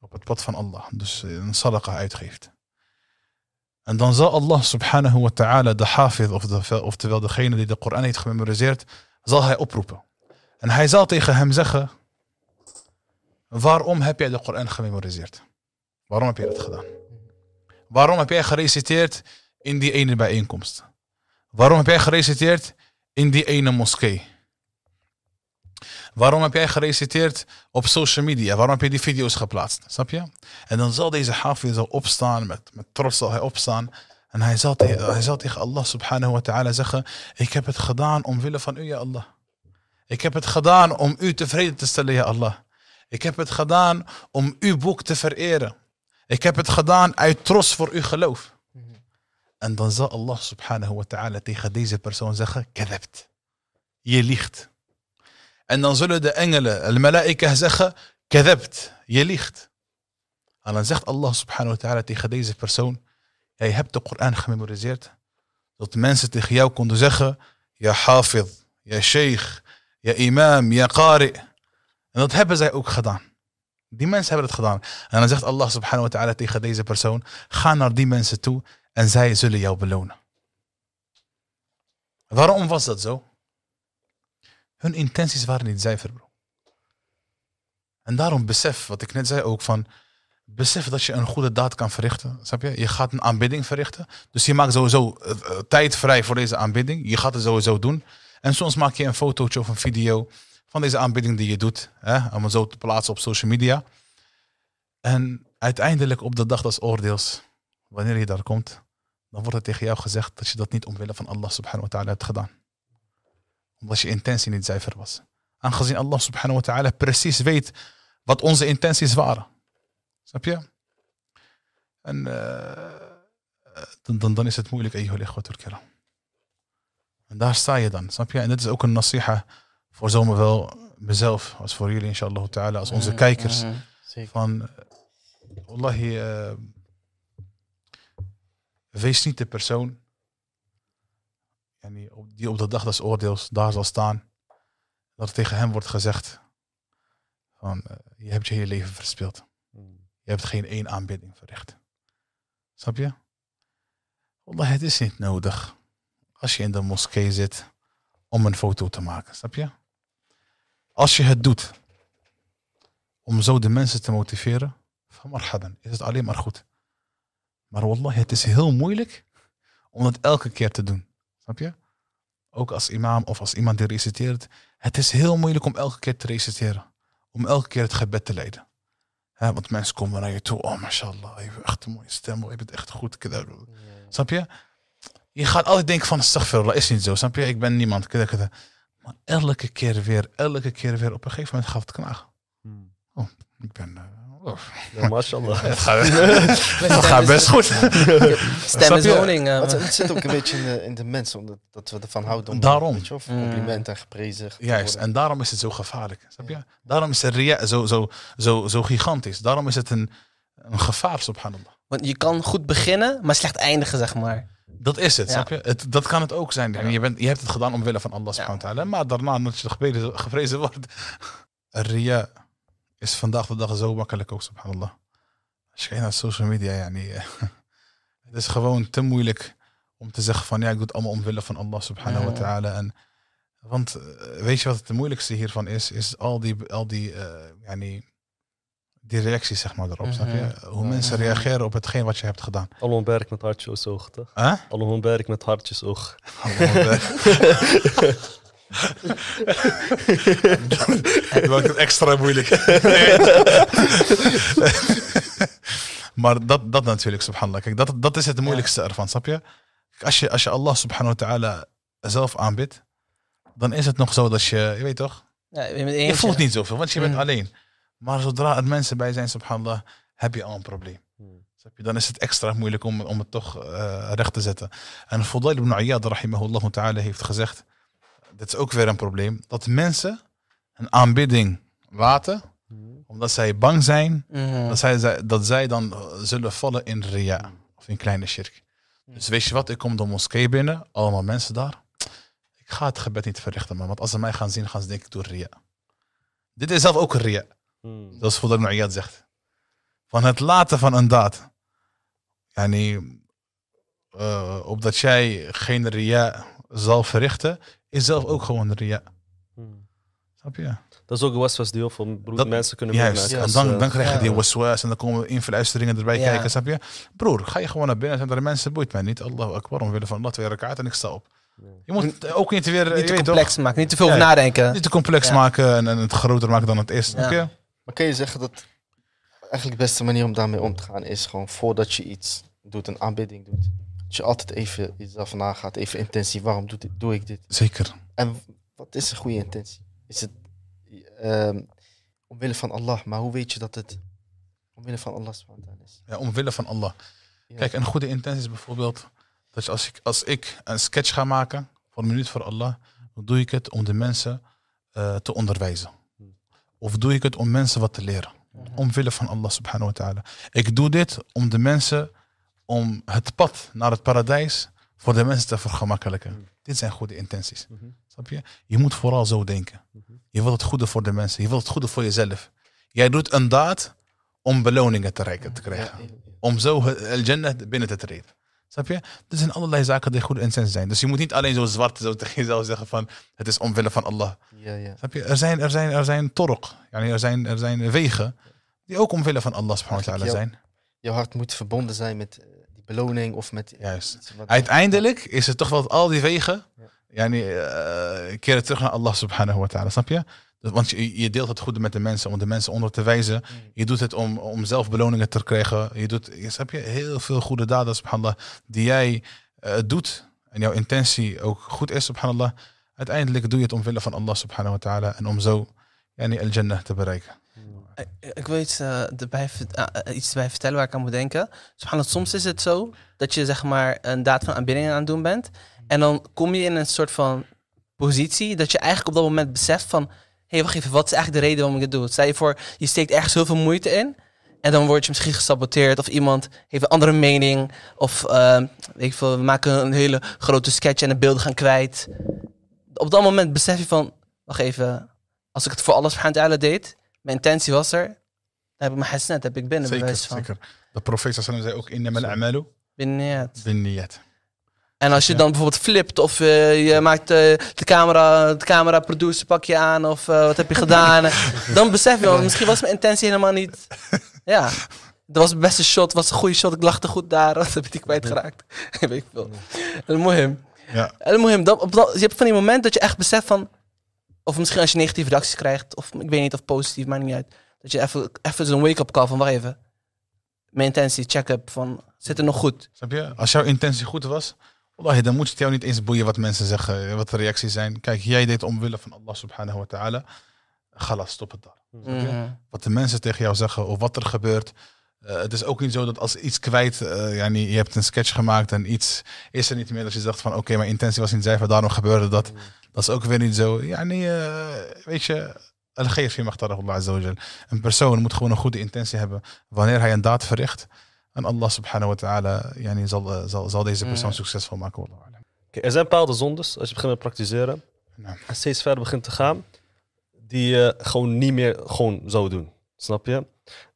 op het pad van Allah. Dus een sadaqa uitgeeft. En dan zal Allah subhanahu wa ta'ala de hafid, of de, oftewel degene die de Koran heeft gememoriseerd, zal hij oproepen. En hij zal tegen hem zeggen, waarom heb jij de Koran gememoriseerd? Waarom heb je dat gedaan? Waarom heb jij gereciteerd in die ene bijeenkomst? Waarom heb jij gereciteerd in die ene moskee? Waarom heb jij gereciteerd op social media? Waarom heb je die video's geplaatst? Snap je? En dan zal deze hafi zal opstaan, met, met trots zal hij opstaan. En hij zal, tegen, hij zal tegen Allah subhanahu wa ta'ala zeggen, ik heb het gedaan omwille van u, ja Allah. Ik heb het gedaan om u tevreden te stellen, ja Allah. Ik heb het gedaan om uw boek te vereren. Ik heb het gedaan uit trots voor uw geloof. En dan zal Allah subhanahu wa ta'ala tegen deze persoon zeggen, kadabt. Je liegt. En dan zullen de engelen, al malaika zeggen, kadabt. Je liegt. En dan zegt Allah subhanahu wa ta'ala tegen deze persoon, jij hebt de Koran gememoriseerd. Dat mensen tegen jou konden zeggen, ja hafid, ja sheikh, ja imam, ja qari. En dat hebben zij ook gedaan. Die mensen hebben het gedaan. En dan zegt Allah subhanahu wa ta'ala tegen deze persoon, ga naar die mensen toe en zij zullen jou belonen. Waarom was dat zo? Hun intenties waren niet zuiver, bro. En daarom besef, wat ik net zei ook, van besef dat je een goede daad kan verrichten. Snap je? Je gaat een aanbidding verrichten. Dus je maakt sowieso eh, eh, tijd vrij voor deze aanbidding. Je gaat het sowieso doen. En soms maak je een fotootje of een video van deze aanbieding die je doet. Hè, om zo te plaatsen op social media. En uiteindelijk op de dag des oordeels, wanneer je daar komt, dan wordt het tegen jou gezegd dat je dat niet omwille van Allah subhanahu wa ta'ala hebt gedaan. Omdat je intentie niet zuiver was. Aangezien Allah subhanahu wa ta'ala precies weet wat onze intenties waren. Snap je? En eh, dan, dan, dan, is het moeilijk, eyyuhul wat kiram. En daar sta je dan, snap je? En dat is ook een nasiha voor wel mezelf als voor jullie, inshallah ta'ala, als onze mm, kijkers. Mm, van, eh, wallahi, eh, wees niet de persoon die op de dag des oordeels daar zal staan, dat tegen hem wordt gezegd van, eh, je hebt je hele leven verspild. Mm. Je hebt geen één aanbidding verricht. Snap je? Wallahi het is niet nodig als je in de moskee zit om een foto te maken. Snap je? Als je het doet om zo de mensen te motiveren, marhaban, is het alleen maar goed. Maar wallah, het is heel moeilijk om dat elke keer te doen. Snap je? Ook als imam of als iemand die reciteert. Het is heel moeilijk om elke keer te reciteren. Om elke keer het gebed te leiden. want mensen komen naar je toe. Oh, mashallah, je hebt echt een mooie stem. Je bent echt goed. Snap je? Je gaat altijd denken van, astaghfirullah, is niet zo. Snap je? Ik ben niemand. kijk elke keer weer, elke keer weer. Op een gegeven moment gaf het knagen. Hmm. Oh, ik ben... Eh, oh. Ja, mashallah. [LAUGHS] het gaat, [LAUGHS] [LAUGHS] het gaat dus- best goed. Stem is woning. Eh, het, zit ook een beetje in de, in de mensen, omdat dat we ervan houden om daarom. je, of hmm. complimenten en geprezen. Juist, en daarom is het zo gevaarlijk. Snap je? Daarom is het zo, zo, zo, zo gigantisch. Daarom is het een, een gevaar, subhanallah. Want je kan goed beginnen, maar slecht eindigen, zeg maar. Dat is het, snap je? Het, dat kan het ook zijn. Je, bent, je hebt het gedaan omwille van Allah subhanahu taala Maar daarna, moet je gebeden, gevrezen wordt. Ria is vandaag de dag zo makkelijk ook, subhanallah. Als je kijkt naar social media, ja, eh. [LAUGHS] het is gewoon te moeilijk om te zeggen van ja, ik doe het allemaal omwille van Allah subhanahu wa ta'ala. En, want eh, weet je wat het moeilijkste hiervan is? Is al die, al die uh, eh, yani, die reacties zeg maar erop, snap je? Mhm. Hoe mensen reageren op hetgeen wat je hebt gedaan. Alom Berk met hartjes oog, toch? Huh? met hartjes oog. [LAUGHS] dat maakt het extra moeilijk. maar dat, dat natuurlijk, subhanallah. Kijk, dat, dat is het moeilijkste ervan, snap je? Als je, als je Allah subhanahu wa ta'ala zelf aanbidt, dan is het nog zo dat je, je weet toch? je, je voelt niet zoveel, want je bent mm. alleen. Maar zodra er mensen bij zijn, subhanallah, heb je al een probleem. Hmm. Dan is het extra moeilijk om, om het toch eh, recht te zetten. En Fudail ibn Ayyad, rahimahullah ta'ala, heeft gezegd, dit is ook weer een probleem, dat mensen een aanbidding laten, hmm. omdat zij bang zijn mhm. dat, zij, dat zij dan eh, zullen vallen in ria, hmm. of in kleine shirk. Dus weet je wat, ik kom de moskee binnen, allemaal mensen daar. Ik ga het gebed niet verrichten, maar want als ze mij gaan zien, gaan ze denken, ik doe ria. Dit is zelf ook ria. Hmm. Dat is wat Ibn zegt. Van het laten van een daad. Yani, uh, eh, opdat jij geen ria zal verrichten, is zelf ook gewoon ria. Hmm. Snap je? Dat is ook waswas die heel veel dat, mensen kunnen Juist, en dan, dus, dan krijg je eh, die waswas en dan komen influisteringen erbij kijken, snap je? Broer, ga je gewoon naar binnen, zijn er mensen, boeit mij niet. Allah akbar, willen van Allah, twee elkaar en ik sta op. Je moet ook niet weer... te complex maken, niet te veel ja, nadenken. Niet te complex maken en, het groter maken dan het is, oké? Maar kun je zeggen dat eigenlijk de beste manier om daarmee om te gaan is gewoon voordat je iets doet, een aanbidding doet, dat je altijd even jezelf nagaat, even intentie, waarom doe, dit, doe ik dit? Zeker. En wat is een goede intentie? Is het ehm, omwille van Allah, maar hoe weet je dat het omwille van Allah is? Ja, omwille van Allah. Kijk, een goede intentie is bijvoorbeeld dat als, ik, als ik een sketch ga maken voor een minuut voor Allah, dan doe ik het om de mensen eh, te onderwijzen. Of doe ik het om mensen wat te leren? Omwille van Allah subhanahu wa ta'ala. Ik doe dit om de mensen, om het pad naar het paradijs voor de mensen te vergemakkelijken. Dit zijn goede intenties. Snap je? Je moet vooral zo denken. Je wilt het goede voor de mensen. Je wilt het goede voor jezelf. Jij doet een daad om beloningen te, te krijgen. Om zo al-Jannah binnen te treden. Snap je? Er zijn allerlei zaken die goed en zin zijn. Dus je moet niet alleen zo zwart zo tegen jezelf zeggen van het is omwille van Allah. Ja, ja. je? Er zijn, er zijn, er zijn tork, er, zijn, er zijn wegen die ook omwille van Allah subhanahu wa ta'ala zijn. Jouw hart moet verbonden zijn met eh, die beloning of met... Juist. Uiteindelijk is het toch wel al die wegen, ja. yani, eh, keren terug naar Allah subhanahu wa ta'ala. Snap je? want je, deelt het goede met de mensen, om de mensen onder te wijzen. Mm. Je doet het om, om zelf beloningen te krijgen. Je doet, je, heb je heel veel goede daden, subhanallah, die jij uh, doet. En jouw intentie ook goed is, subhanallah. Uiteindelijk doe je het omwille van Allah, subhanahu wa ta'ala. En om zo yani, al-jannah te bereiken. Eh, eh, ik wil iets, erbij, iets erbij vertellen waar ik aan moet denken. Subhanallah, soms is het zo dat je zeg maar een daad van aanbidding aan het doen bent. En dan kom je in een soort van positie dat je eigenlijk op dat moment beseft van hey, wacht even, wat is eigenlijk de reden waarom ik dit doe? Stel je voor, je steekt ergens heel veel moeite in. En dan word je misschien gesaboteerd of iemand heeft een andere mening. Of ehm, weet ik veel, we maken een hele grote sketch en de beelden gaan kwijt. Op dat moment besef je van, wacht even, als ik het voor alles verhaal deed, mijn intentie was er, dan heb ik mijn hasnet, heb ik binnen zeker, bewijs van. Zeker, de profeet zei ook, in de al-amalu. Binniyat. Binniyat. En als je dan bijvoorbeeld flipt of eh, je maakt eh, de camera, de camera producer pak je aan of eh, wat heb je gedaan, [LAUGHS] dan besef je wel, misschien was mijn intentie helemaal niet. [LAUGHS] Ja, dat was de beste shot, was een goede shot, ik lachte goed daar, [LAUGHS] dat heb ik kwijtgeraakt. Weet ik veel. Dat moet hem. Ja. dat, moet dat, je hebt van die moment dat je echt beseft van, of misschien als je negatieve reacties krijgt, of ik weet niet of positief, maakt niet uit, dat je even, even zo'n wake-up call van, wacht even, mijn intentie, check-up van, zit er nog goed? Snap je? Als jouw intentie goed was, Allah, dan moet het jou niet eens boeien wat mensen zeggen, eh, wat de reacties zijn. Kijk, jij deed omwille van Allah subhanahu wa ta'ala. Galas, stop het daar. Mm. Wat de mensen tegen jou zeggen of wat er gebeurt. Eh, het is ook niet zo dat als iets kwijt, uh, ja, je hebt een sketch gemaakt en iets is er niet meer. Dat je zegt van oké, mijn intentie was niet zuiver, daarom gebeurde dat. Mm. Dat is ook weer niet zo. Ja, nee, weet je, al Een persoon moet gewoon een goede intentie hebben wanneer hij een daad verricht. En Allah subhanahu wa ta'ala yani, zal, eh, zal, zal deze persoon succesvol maken. er zijn bepaalde zondes, als je begint te praktiseren en steeds verder begint te gaan, die je gewoon niet meer gewoon zou doen. Snap je?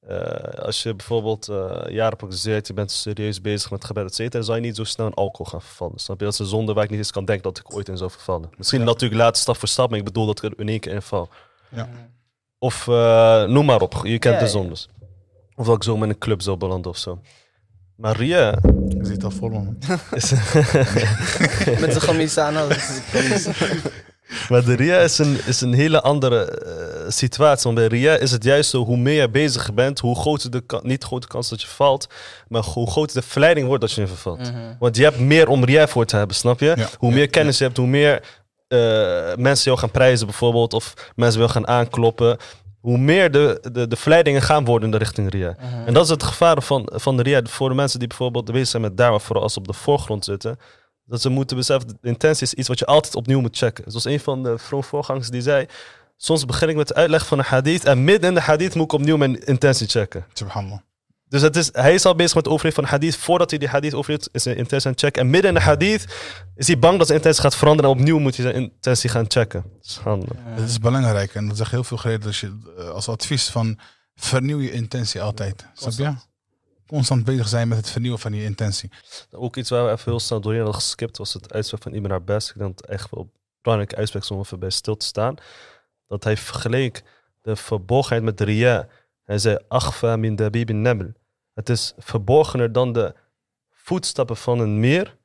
Eh, als je bijvoorbeeld eh, jaren praktiseert, je bent serieus bezig met gebed, et cetera, dan je niet zo snel in alcohol gaan vervallen. Snap je? Dat is een zonde waar ik niet eens kan denken dat ik ooit in zou vervallen. Misschien ja. natuurlijk later stap voor stap, maar ik bedoel dat ik er een één keer in val. Ja. Of noem maar op, je kent de zondes. Ja. Of dat ik zo met een club zou beland of zo. Maar Ria... Je ziet dat voor [LAUGHS] Is, Met zijn aan. [LAUGHS] maar de Ria is een, is een hele andere eh, situatie. Want bij Ria is het juist zo, hoe meer je bezig bent, hoe groter de, niet grote kans dat je valt, maar hoe groter de verleiding wordt dat je even valt. Mhm. Want je hebt meer om Ria voor te hebben, snap je? Hoe meer kennis je hebt, hoe meer eh, mensen jou gaan prijzen bijvoorbeeld, of mensen wil gaan aankloppen hoe meer de, de, de verleidingen gaan worden in de richting Ria. En dat is het gevaar van, van de Ria voor de mensen die bijvoorbeeld bezig zijn met daarvoor vooral als op de voorgrond zitten. Dat ze moeten beseffen, de intentie is iets wat je altijd opnieuw moet checken. Zoals een van de voorgangers die zei, soms begin ik met de uitleg van een hadith en midden in de hadith moet ik opnieuw mijn intentie checken. Subhanallah. Dus het is, hij is al bezig met het overheid van hadith. Voordat hij die hadith overleeft, is hij intentie aan het checken. En midden in de hadith is hij bang dat zijn intentie gaat veranderen. En opnieuw moet hij zijn intentie gaan checken. Dat Het is belangrijk. En dat zegt heel veel gereden als, eh, als advies van vernieuw je intentie altijd. Snap je? Constant bezig zijn met het vernieuwen van je intentie. Ook iets waar we even heel snel doorheen hadden geskipt was het uitspraak van Ibn Abbas. Ik denk dat echt wel belangrijke uitspraak om even bij stil te staan. Dat hij vergeleek de verborgenheid met de Hij zei, Achva min dabi bin nabl. Het is verborgener dan de voetstappen van een meer.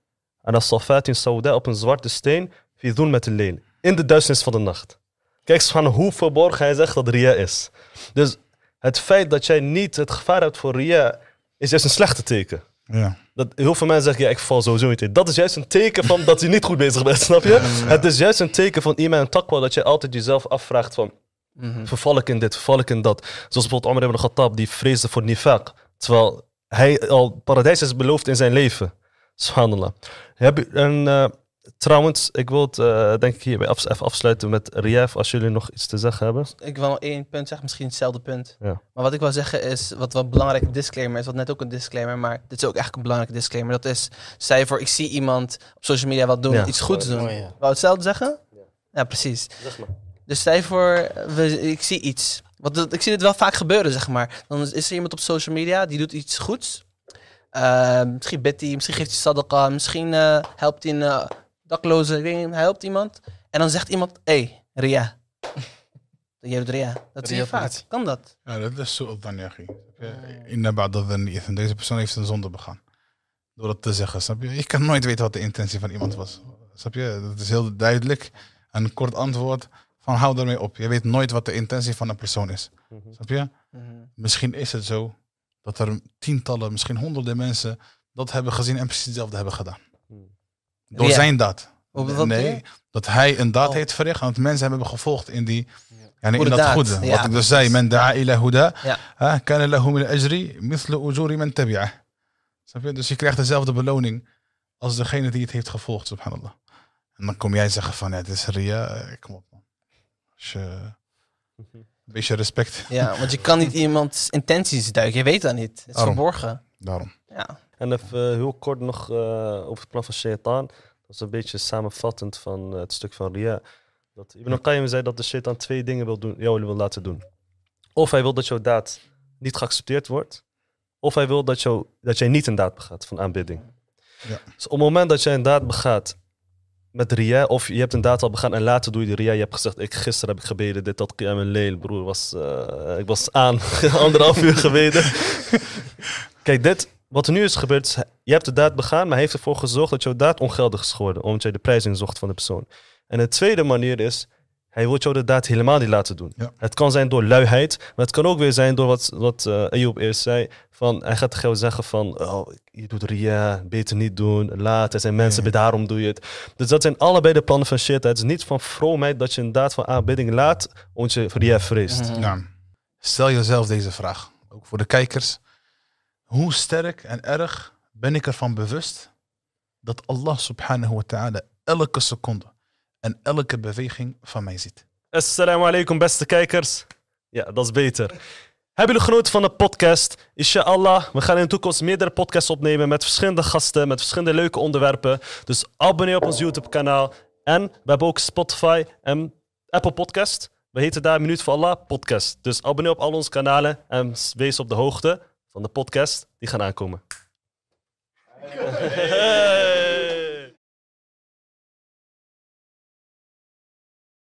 En als Salvaat in Saudi op een zwarte steen, wie doen met de leen. In de duisternis van de nacht. Kijk eens van hoe verborgen hij zegt dat Ria is. Dus het feit dat jij niet het gevaar hebt voor Ria, is juist een slechte teken. Ja. Dat heel veel mensen zeggen, ja, ik val sowieso niet in. Dat is juist een teken van dat je niet goed bezig bent, snap je? Het is juist een teken van iemand en takwa dat je altijd jezelf afvraagt van, mhm. verval ik in dit, verval ik in dat. Zoals bijvoorbeeld Omar ibn Khattab, die vreesde voor nifaq. Terwijl hij al paradijs is beloofd in zijn leven. Subhanallah. Heb je, een? Eh, trouwens, ik wil het eh, denk ik hierbij even afsluiten met Rief. als jullie nog iets te zeggen hebben. Ik wil nog één punt zeggen, misschien hetzelfde punt. Ja. Maar wat ik wil zeggen is, wat wel een belangrijke disclaimer is, wat net ook een disclaimer, maar dit is ook echt een belangrijke disclaimer. Dat is, zij voor ik zie iemand op social media wat doen, iets goeds oh, doen. Oh, Wou hetzelfde zeggen? Ja, precies. maar. Dus zij voor, we, ik zie iets. Want ik zie dit wel vaak gebeuren, zeg maar. Dan is, er iemand op social media die doet iets goeds. Uh, misschien Betty, misschien geeft hij sadaqa, misschien eh, helpt hij een eh, dakloze, hij helpt iemand. En dan zegt iemand, hé, hey, Ria. [LAUGHS] je hebt Ria. Dat zie je vaak. Kan dat? Ja, dat is zo'n danjagi. Eh, in de Deze persoon heeft een zonde begaan. Door dat te zeggen, snap je? Je kan nooit weten wat de intentie van iemand was. Snap je? Dat is heel duidelijk. Een kort antwoord van hou ermee op. Je weet nooit wat de intentie van een persoon is. Mm Snap je? Mhm. Misschien is het zo dat er tientallen, misschien honderden mensen dat hebben gezien en precies hetzelfde hebben gedaan. Mhm. Door zijn daad. nee, dat hij een daad oh. heeft verricht, want mensen hebben hem gevolgd in die... Ja, in dat goede. Wat ik dus zei, men da'a ila huda, kana lahum ajri, mithlu ujuri men tabi'a. Snap je? Dus je krijgt dezelfde beloning als degene die het heeft gevolgd, subhanallah. En dan kom jij zeggen van, ja het is ria, eh, kom op. Dus, je eh, mhm. een beetje respect. Ja, want je kan niet [LAUGHS] iemands intenties duiken. Je weet dat niet. Het is verborgen. Daarom. Ja. En even eh, heel kort nog eh, over het plan van Shaitan. Dat is een beetje samenvattend van het stuk van Ria. Dat Ibn qayyim zei dat de Shaitan twee dingen wil doen, jou wil laten doen. Of hij wil dat jouw daad niet geaccepteerd wordt. Of hij wil dat, jou, dat jij niet een daad begaat van aanbidding. Ja. Dus op het moment dat jij een daad begaat met Ria, of je hebt een daad al begaan en later doe je de Ria. Je hebt gezegd, ik, gisteren heb ik gebeden, dit, dat, Qiyam en Leel, broer. Was, eh, ik was aan, [LAUGHS] anderhalf uur gebeden. [LAUGHS] Kijk, dit, wat er nu is gebeurd, je hebt de daad begaan, maar heeft ervoor gezorgd dat jouw daad ongeldig is geworden, omdat jij de prijzing zocht van de persoon. En de tweede manier is, hij wil jou de daad helemaal niet laten doen. Het kan zijn door luiheid, maar het kan ook weer zijn door wat, wat uh, Ayoub eerst zei. Van, hij gaat tegen zeggen van, oh, je doet ria, beter niet doen, laat, er zijn mensen, nee. daarom doe je het. Dus dat zijn allebei de plannen van shit. Het is niet van vroomheid dat je een daad van aanbidding laat, omdat je ria vreest. stel jezelf deze vraag, ook voor de kijkers. Hoe sterk en erg ben ik ervan bewust dat Allah subhanahu wa ta'ala elke seconde en elke beweging van mij ziet. Assalamu alaikum, beste kijkers. Ja, dat is beter. Hebben jullie genoten van de podcast? Inshallah, we gaan in de toekomst meerdere podcasts opnemen met verschillende gasten, met verschillende leuke onderwerpen. Dus abonneer op ons YouTube-kanaal. En we hebben ook Spotify en Apple Podcast. We heten daar Minuut voor Allah podcast. Dus abonneer op al onze kanalen en wees op de hoogte van de podcast die gaan aankomen. [LAUGHS]